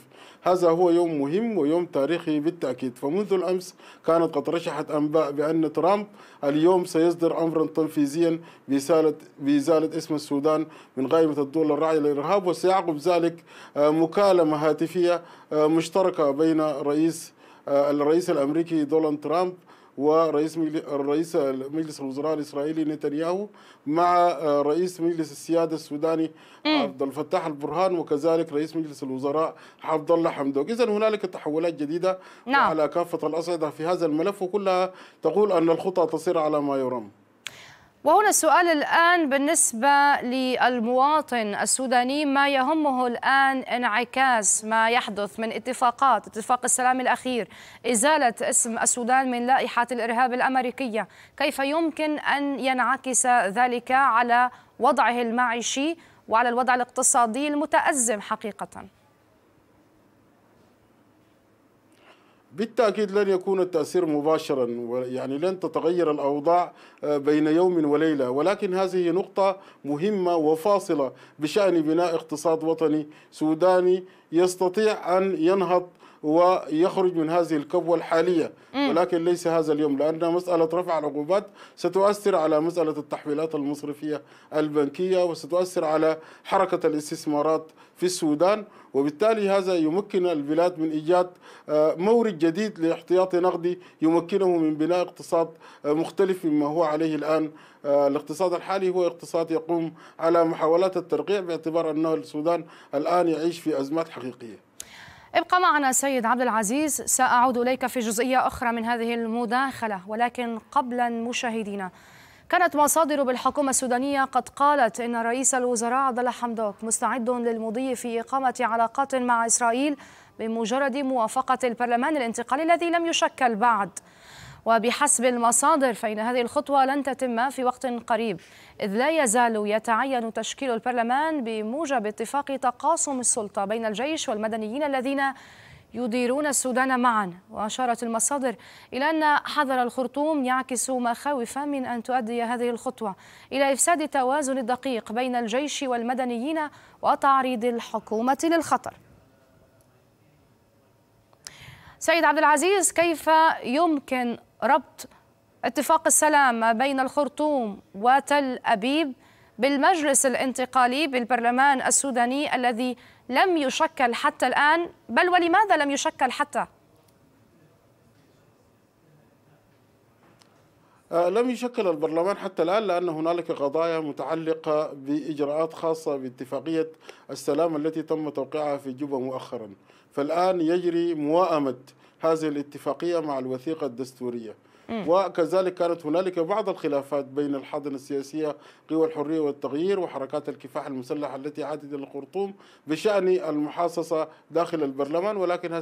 هذا هو يوم مهم ويوم تاريخي بالتأكيد فمنذ الأمس كانت قد رشحت أنباء بأن ترامب اليوم سيصدر أمرا تنفيذيا بإزالة, بإزالة اسم السودان من قائمة الدول الراعية للإرهاب وسيعقب ذلك آه، مكالمة هاتفية آه، مشتركة بين رئيس آه، الرئيس الأمريكي دونالد ترامب ورئيس الرئيس مجلس الوزراء الاسرائيلي نتنياهو مع آه، رئيس مجلس السياده السوداني عبد الفتاح البرهان وكذلك رئيس مجلس الوزراء عبد الله حمدوك، اذا هنالك تحولات جديده نعم. على كافه الاصعده في هذا الملف وكلها تقول ان الخطى تصير على ما يرام. وهنا السؤال الآن بالنسبة للمواطن السوداني ما يهمه الآن انعكاس ما يحدث من اتفاقات اتفاق السلام الأخير إزالة اسم السودان من لائحة الإرهاب الأمريكية كيف يمكن أن ينعكس ذلك على وضعه المعيشي وعلى الوضع الاقتصادي المتأزم حقيقة؟ بالتأكيد لن يكون التأثير مباشرا يعني لن تتغير الأوضاع آه، بين يوم وليلة ولكن هذه نقطة مهمة وفاصلة بشأن بناء اقتصاد وطني سوداني يستطيع أن ينهض ويخرج من هذه الكبوة الحالية مم. ولكن ليس هذا اليوم لأن مسألة رفع العقوبات ستؤثر على مسألة التحويلات المصرفية البنكية وستؤثر على حركة الاستثمارات في السودان وبالتالي هذا يمكن البلاد من إيجاد آه، مورد جديد لاحتياطي نقدي يمكنه من بناء اقتصاد آه، مختلف مما هو عليه الآن آه، الاقتصاد الحالي هو اقتصاد يقوم على محاولات الترقيع باعتبار أنه السودان الآن يعيش في أزمات حقيقية ابقى معنا سيد عبد العزيز سأعود إليك في جزئية أخرى من هذه المداخلة ولكن قبل مشاهدينا كانت مصادر بالحكومة السودانية قد قالت إن رئيس الوزراء عبد الله حمدوك مستعد للمضي في إقامة علاقات مع إسرائيل بمجرد موافقة البرلمان الانتقالي الذي لم يشكل بعد وبحسب المصادر فإن هذه الخطوة لن تتم في وقت قريب إذ لا يزال يتعين تشكيل البرلمان بموجب اتفاق تقاسم السلطة بين الجيش والمدنيين الذين يديرون السودان معا وأشارت المصادر إلى أن حذر الخرطوم يعكس مخاوف من أن تؤدي هذه الخطوة إلى إفساد التوازن الدقيق بين الجيش والمدنيين وتعريض الحكومة للخطر سيد عبد العزيز كيف يمكن ربط اتفاق السلام ما بين الخرطوم وتل أبيب بالمجلس الانتقالي بالبرلمان السوداني الذي لم يشكل حتى الآن بل ولماذا لم يشكل حتى آه، لم يشكل البرلمان حتى الآن لأن هنالك قضايا متعلقة بإجراءات خاصة باتفاقية السلام التي تم توقيعها في جوبا مؤخرا فالآن يجري موائمة هذه الاتفاقية مع الوثيقة الدستورية وكذلك كانت هنالك بعض الخلافات بين الحاضنه السياسيه قوى الحريه والتغيير وحركات الكفاح المسلحه التي عادت الى الخرطوم بشان المحاصصه داخل البرلمان ولكن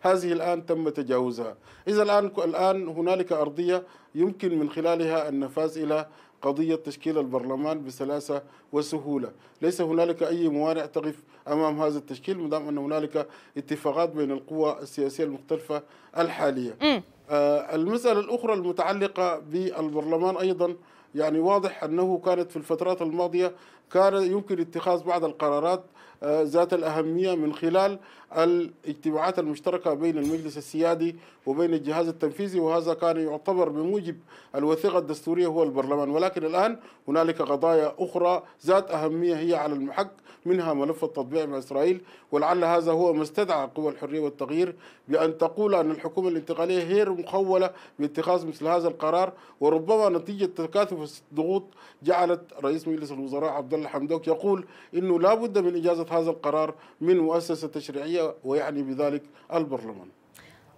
هذه الان تم تجاوزها. اذا الان الان هنالك ارضيه يمكن من خلالها النفاذ الى قضية تشكيل البرلمان بسلاسة وسهولة ليس هنالك أي موانع تقف أمام هذا التشكيل ما دام أن هنالك اتفاقات بين القوى السياسية المختلفة الحالية آه، المسألة الأخرى المتعلقة بالبرلمان أيضا يعني واضح أنه كانت في الفترات الماضية كان يمكن اتخاذ بعض القرارات آه، ذات الأهمية من خلال الاجتماعات المشتركة بين المجلس السيادي وبين الجهاز التنفيذي وهذا كان يعتبر بموجب الوثيقة الدستورية هو البرلمان ولكن الآن هنالك قضايا أخرى ذات أهمية هي على المحك منها ملف التطبيع مع إسرائيل ولعل هذا هو ما استدعى قوى الحرية والتغيير بأن تقول أن الحكومة الانتقالية غير مخولة باتخاذ مثل هذا القرار وربما نتيجة تكاثف الضغوط جعلت رئيس مجلس الوزراء عبد الله حمدوك يقول أنه لا بد من إجازة هذا القرار من مؤسسة تشريعية ويعني بذلك البرلمان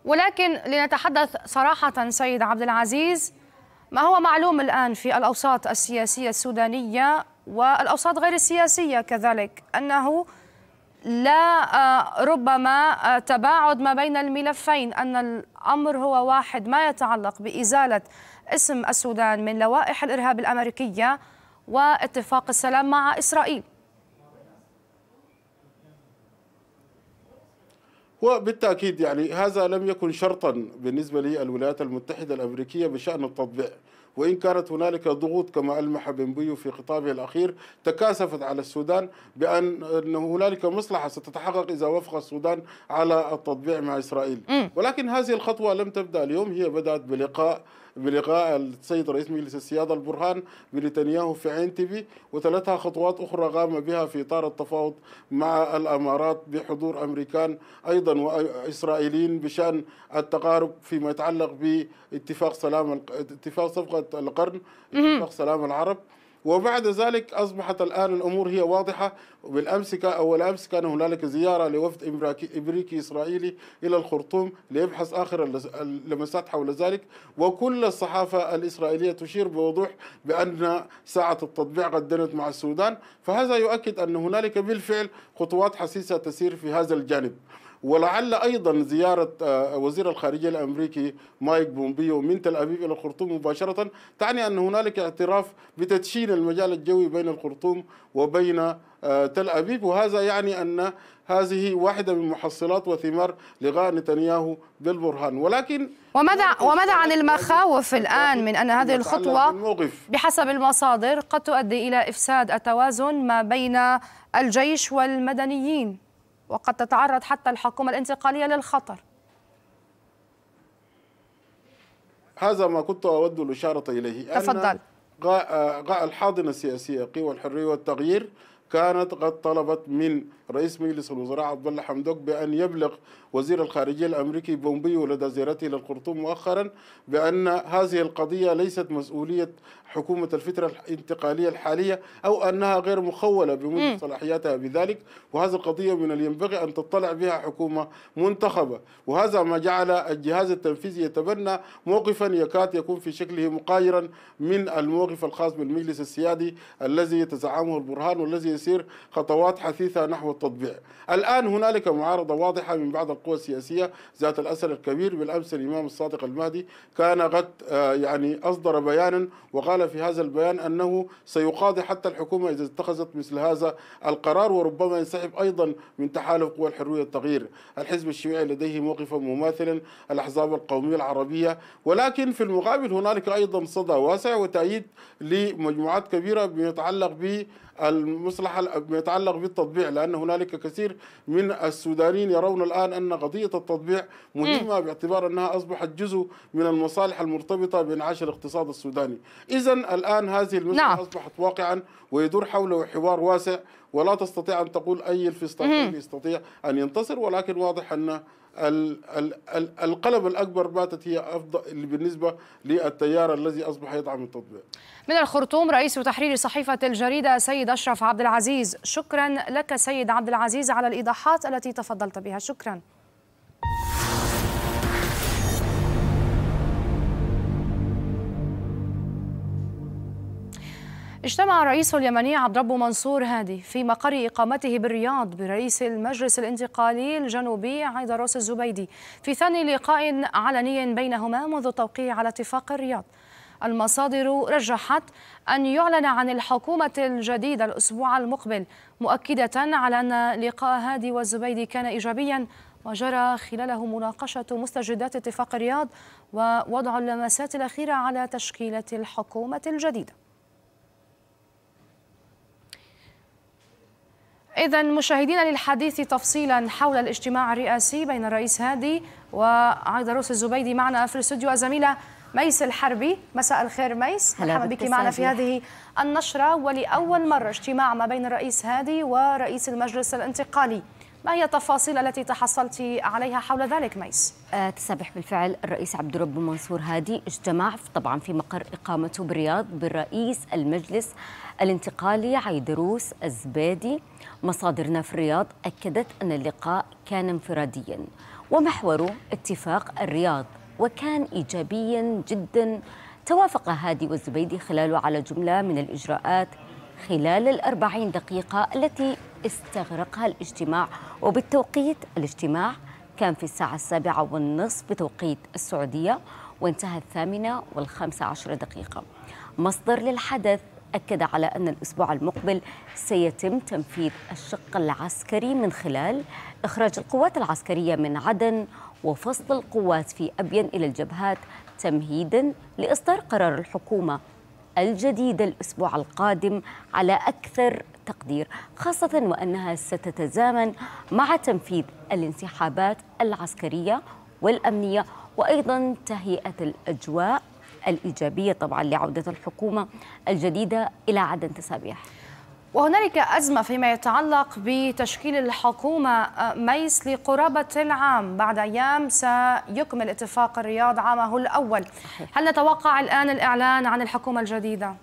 ولكن لنتحدث صراحة سيد عبد العزيز ما هو معلوم الآن في الأوساط السياسية السودانية والأوساط غير السياسية كذلك أنه لا آه، ربما آه، تباعد ما بين الملفين أن الأمر هو واحد ما يتعلق بإزالة اسم السودان من لوائح الإرهاب الأمريكية واتفاق السلام مع إسرائيل وبالتأكيد يعني هذا لم يكن شرطا بالنسبة للولايات المتحدة الأمريكية بشأن التطبيع وإن كانت هنالك ضغوط كما ألمح بنبيو في خطابه الأخير تكاثفت على السودان بأن هنالك مصلحة ستتحقق إذا وافق السودان على التطبيع مع إسرائيل ولكن هذه الخطوة لم تبدأ اليوم هي بدأت بلقاء بلقاء السيد رئيس مجلس السيادة البرهان بنتنياهو في عين تيفي وثلاثها خطوات أخرى قام بها في إطار التفاوض مع الأمارات بحضور أمريكان أيضا وإسرائيليين بشأن التقارب فيما يتعلق باتفاق سلام اتفاق صفقة القرن اتفاق سلام العرب وبعد ذلك أصبحت الآن الأمور هي واضحة بالأمس أول أمس كان هنالك زيارة لوفد إمريكي إسرائيلي إلى الخرطوم ليبحث آخر اللمسات حول ذلك وكل الصحافة الإسرائيلية تشير بوضوح بأن ساعة التطبيع قد دنت مع السودان فهذا يؤكد أن هنالك بالفعل خطوات حسيسة تسير في هذا الجانب ولعل ايضا زياره آه، وزير الخارجيه الامريكي مايك بومبيو من تل ابيب الى الخرطوم مباشره تعني ان هنالك اعتراف بتدشين المجال الجوي بين الخرطوم وبين آه، تل ابيب وهذا يعني ان هذه واحده من محصلات وثمار لغاء نتنياهو بالبرهان ولكن وماذا وماذا عن المخاوف الان من ان هذه الخطوه بحسب المصادر قد تؤدي الى افساد التوازن ما بين الجيش والمدنيين وقد تتعرض حتى الحكومة الانتقالية للخطر هذا ما كنت أود الإشارة إليه تفضل غاء الحاضنة السياسية قوى الحرية والتغيير كانت قد طلبت من رئيس مجلس الوزراء عبد الله حمدوك بأن يبلغ وزير الخارجية الأمريكي بومبيو لدى زيارته إلى الخرطوم مؤخرا بأن هذه القضية ليست مسؤولية حكومة الفترة الانتقالية الحالية أو أنها غير مخولة بمدة صلاحياتها بذلك وهذه القضية من ينبغي أن تطلع بها حكومة منتخبة وهذا ما جعل الجهاز التنفيذي يتبنى موقفا يكاد يكون في شكله مقايرا من الموقف الخاص بالمجلس السيادي الذي يتزعمه البرهان والذي يسير خطوات حثيثة نحو التطبيع الآن هنالك معارضة واضحة من بعض القوى السياسية ذات الأثر الكبير بالأمس الإمام الصادق المهدي كان قد آه، يعني أصدر بيانا وقال في هذا البيان أنه سيقاضي حتى الحكومة إذا اتخذت مثل هذا القرار وربما ينسحب أيضا من تحالف قوى الحرية التغيير الحزب الشيوعي لديه موقفا مماثلا الأحزاب القومية العربية ولكن في المقابل هنالك أيضا صدى واسع وتأييد لمجموعات كبيرة بيتعلق ب المصلحة يتعلق بالتطبيع لأن هنالك كثير من السودانيين يرون الآن أن قضية التطبيع مهمة باعتبار أنها أصبحت جزء من المصالح المرتبطة بإنعاش الاقتصاد السوداني إذا الآن هذه المصلحه نعم. أصبحت واقعا ويدور حوله حوار واسع ولا تستطيع أن تقول أي الفلسطيني يستطيع أن ينتصر ولكن واضح أن القلب الأكبر باتت هي أفضل بالنسبة للتيار الذي أصبح يدعم التطبيع من الخرطوم رئيس تحرير صحيفة الجريدة سيد أشرف عبد العزيز شكرا لك سيد عبد العزيز على الإيضاحات التي تفضلت بها شكرا اجتمع الرئيس اليمني عبد ربه منصور هادي في مقر إقامته بالرياض برئيس المجلس الانتقالي الجنوبي عيدروس الزبيدي في ثاني لقاء علني بينهما منذ التوقيع على اتفاق الرياض المصادر رجحت أن يعلن عن الحكومة الجديدة الأسبوع المقبل مؤكدة على أن لقاء هادي والزبيدي كان إيجابيا وجرى خلاله مناقشة مستجدات اتفاق الرياض ووضع اللمسات الأخيرة على تشكيلة الحكومة الجديدة إذا مشاهدينا للحديث تفصيلا حول الاجتماع الرئاسي بين الرئيس هادي روس الزبيدي معنا في الاستوديو الزميلة ميس الحربي مساء الخير ميس مرحبا بك معنا في هذه النشرة ولأول مرة اجتماع ما بين الرئيس هادي ورئيس المجلس الانتقالي ما هي التفاصيل التي تحصلت عليها حول ذلك ميس؟ آه، تسبح بالفعل الرئيس عبد الرب منصور هادي اجتمع طبعا في مقر إقامته بالرياض بالرئيس المجلس الانتقالي عيدروس الزبادي مصادرنا في الرياض أكدت أن اللقاء كان انفراديا ومحوره اتفاق الرياض وكان إيجابيا جدا توافق هادي والزبيدي خلاله على جملة من الإجراءات خلال الأربعين دقيقة التي استغرقها الاجتماع وبالتوقيت الاجتماع كان في الساعة السابعة والنصف بتوقيت السعودية وانتهى الثامنة والخمسة عشر دقيقة مصدر للحدث أكد على أن الأسبوع المقبل سيتم تنفيذ الشق العسكري من خلال إخراج القوات العسكرية من عدن وفصل القوات في أبين إلى الجبهات تمهيدا لإصدار قرار الحكومة الجديدة الأسبوع القادم على أكثر تقدير خاصة وأنها ستتزامن مع تنفيذ الانسحابات العسكرية والأمنية وأيضا تهيئة الأجواء الإيجابية طبعا لعودة الحكومة الجديدة إلى عدن تسابيح وهنالك أزمة فيما يتعلق بتشكيل الحكومة آه، ميس لقرابة العام بعد أيام سيكمل اتفاق الرياض عامه الأول هل نتوقع الآن الإعلان عن الحكومة الجديدة؟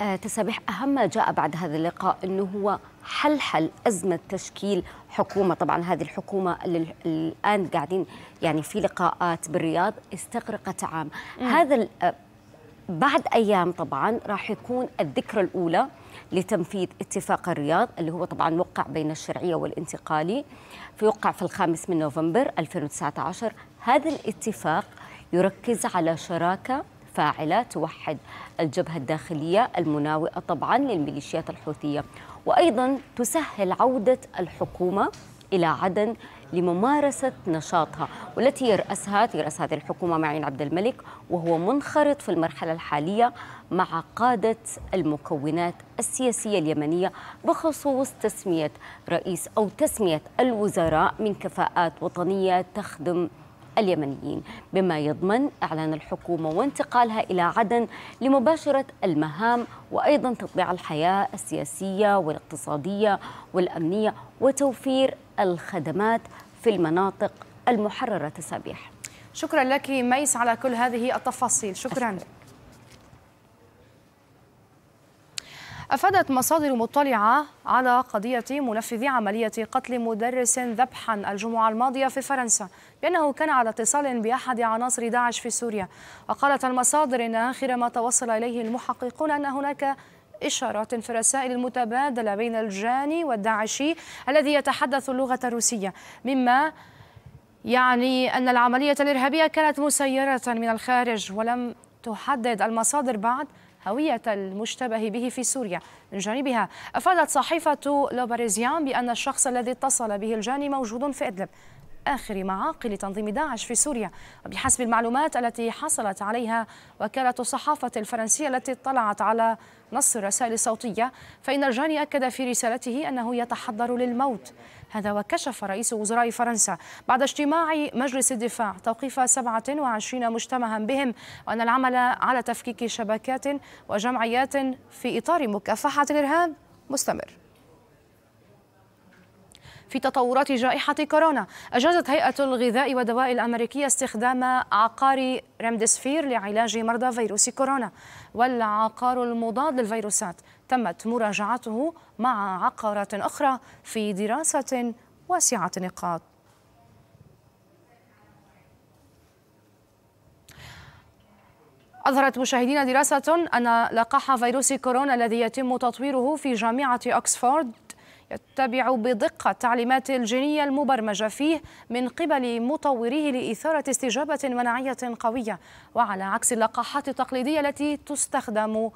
آه تسابيح أهم ما جاء بعد هذا اللقاء أنه هو حلحل أزمة تشكيل حكومة طبعا هذه الحكومة اللي الآن قاعدين يعني في لقاءات بالرياض استغرقت عام مم. هذا آه، بعد ايام طبعا راح يكون الذكرى الاولى لتنفيذ اتفاق الرياض اللي هو طبعا وقع بين الشرعيه والانتقالي فيوقع في الخامس من نوفمبر 2019 هذا الاتفاق يركز على شراكه فاعله توحد الجبهه الداخليه المناوئه طبعا للميليشيات الحوثيه وايضا تسهل عوده الحكومه الى عدن لممارسة نشاطها والتي يرأسها ترأس هذه الحكومة معين عبد الملك وهو منخرط في المرحلة الحالية مع قادة المكونات السياسية اليمنية بخصوص تسمية رئيس أو تسمية الوزراء من كفاءات وطنية تخدم اليمنيين بما يضمن اعلان الحكومه وانتقالها الى عدن لمباشره المهام وايضا تطبيع الحياه السياسيه والاقتصاديه والامنيه وتوفير الخدمات في المناطق المحررة تسابيح شكرا لك ميس على كل هذه التفاصيل شكرا أشكرك. أفادت مصادر مطلعة على قضية منفذي عملية قتل مدرس ذبحا الجمعة الماضية في فرنسا بأنه كان على اتصال بأحد عناصر داعش في سوريا وقالت المصادر أن آخر ما توصل إليه المحققون أن هناك إشارات في الرسائل المتبادلة بين الجاني والداعشي الذي يتحدث اللغة الروسية مما يعني أن العملية الإرهابية كانت مسيرة من الخارج ولم تحدد المصادر بعد هوية المشتبه به في سوريا من جانبها أفادت صحيفة لوباريزيان بأن الشخص الذي اتصل به الجاني موجود في إدلب آخر معاقل تنظيم داعش في سوريا وبحسب المعلومات التي حصلت عليها وكالة الصحافة الفرنسية التي اطلعت على نص الرسائل الصوتية فإن الجاني أكد في رسالته أنه يتحضر للموت هذا وكشف رئيس وزراء فرنسا بعد اجتماع مجلس الدفاع توقيف 27 مجتمعا بهم وأن العمل على تفكيك شبكات وجمعيات في إطار مكافحة الإرهاب مستمر في تطورات جائحة كورونا أجازت هيئة الغذاء والدواء الأمريكية استخدام عقار ريمديسفير لعلاج مرضى فيروس كورونا والعقار المضاد للفيروسات تمت مراجعته مع عقارات أخرى في دراسة واسعة نقاط أظهرت مشاهدينا دراسة أن لقاح فيروس كورونا الذي يتم تطويره في جامعة أكسفورد يتبع بدقة تعليمات الجينية المبرمجة فيه من قبل مطوريه لإثارة استجابة مناعية قوية وعلى عكس اللقاحات التقليدية التي تستخدم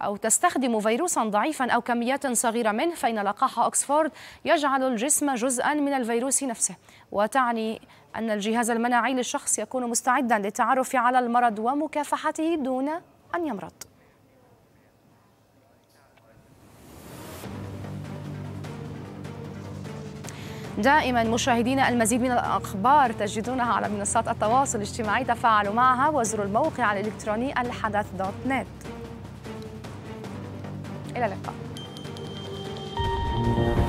أو تستخدم فيروسا ضعيفا أو كميات صغيرة منه فإن لقاح أكسفورد يجعل الجسم جزءا من الفيروس نفسه وتعني أن الجهاز المناعي للشخص يكون مستعدا للتعرف على المرض ومكافحته دون أن يمرض دائما مشاهدينا المزيد من الأخبار تجدونها على منصات التواصل الاجتماعي تفاعلوا معها وزروا الموقع الإلكتروني الحدث دوت نت إلى اللقاء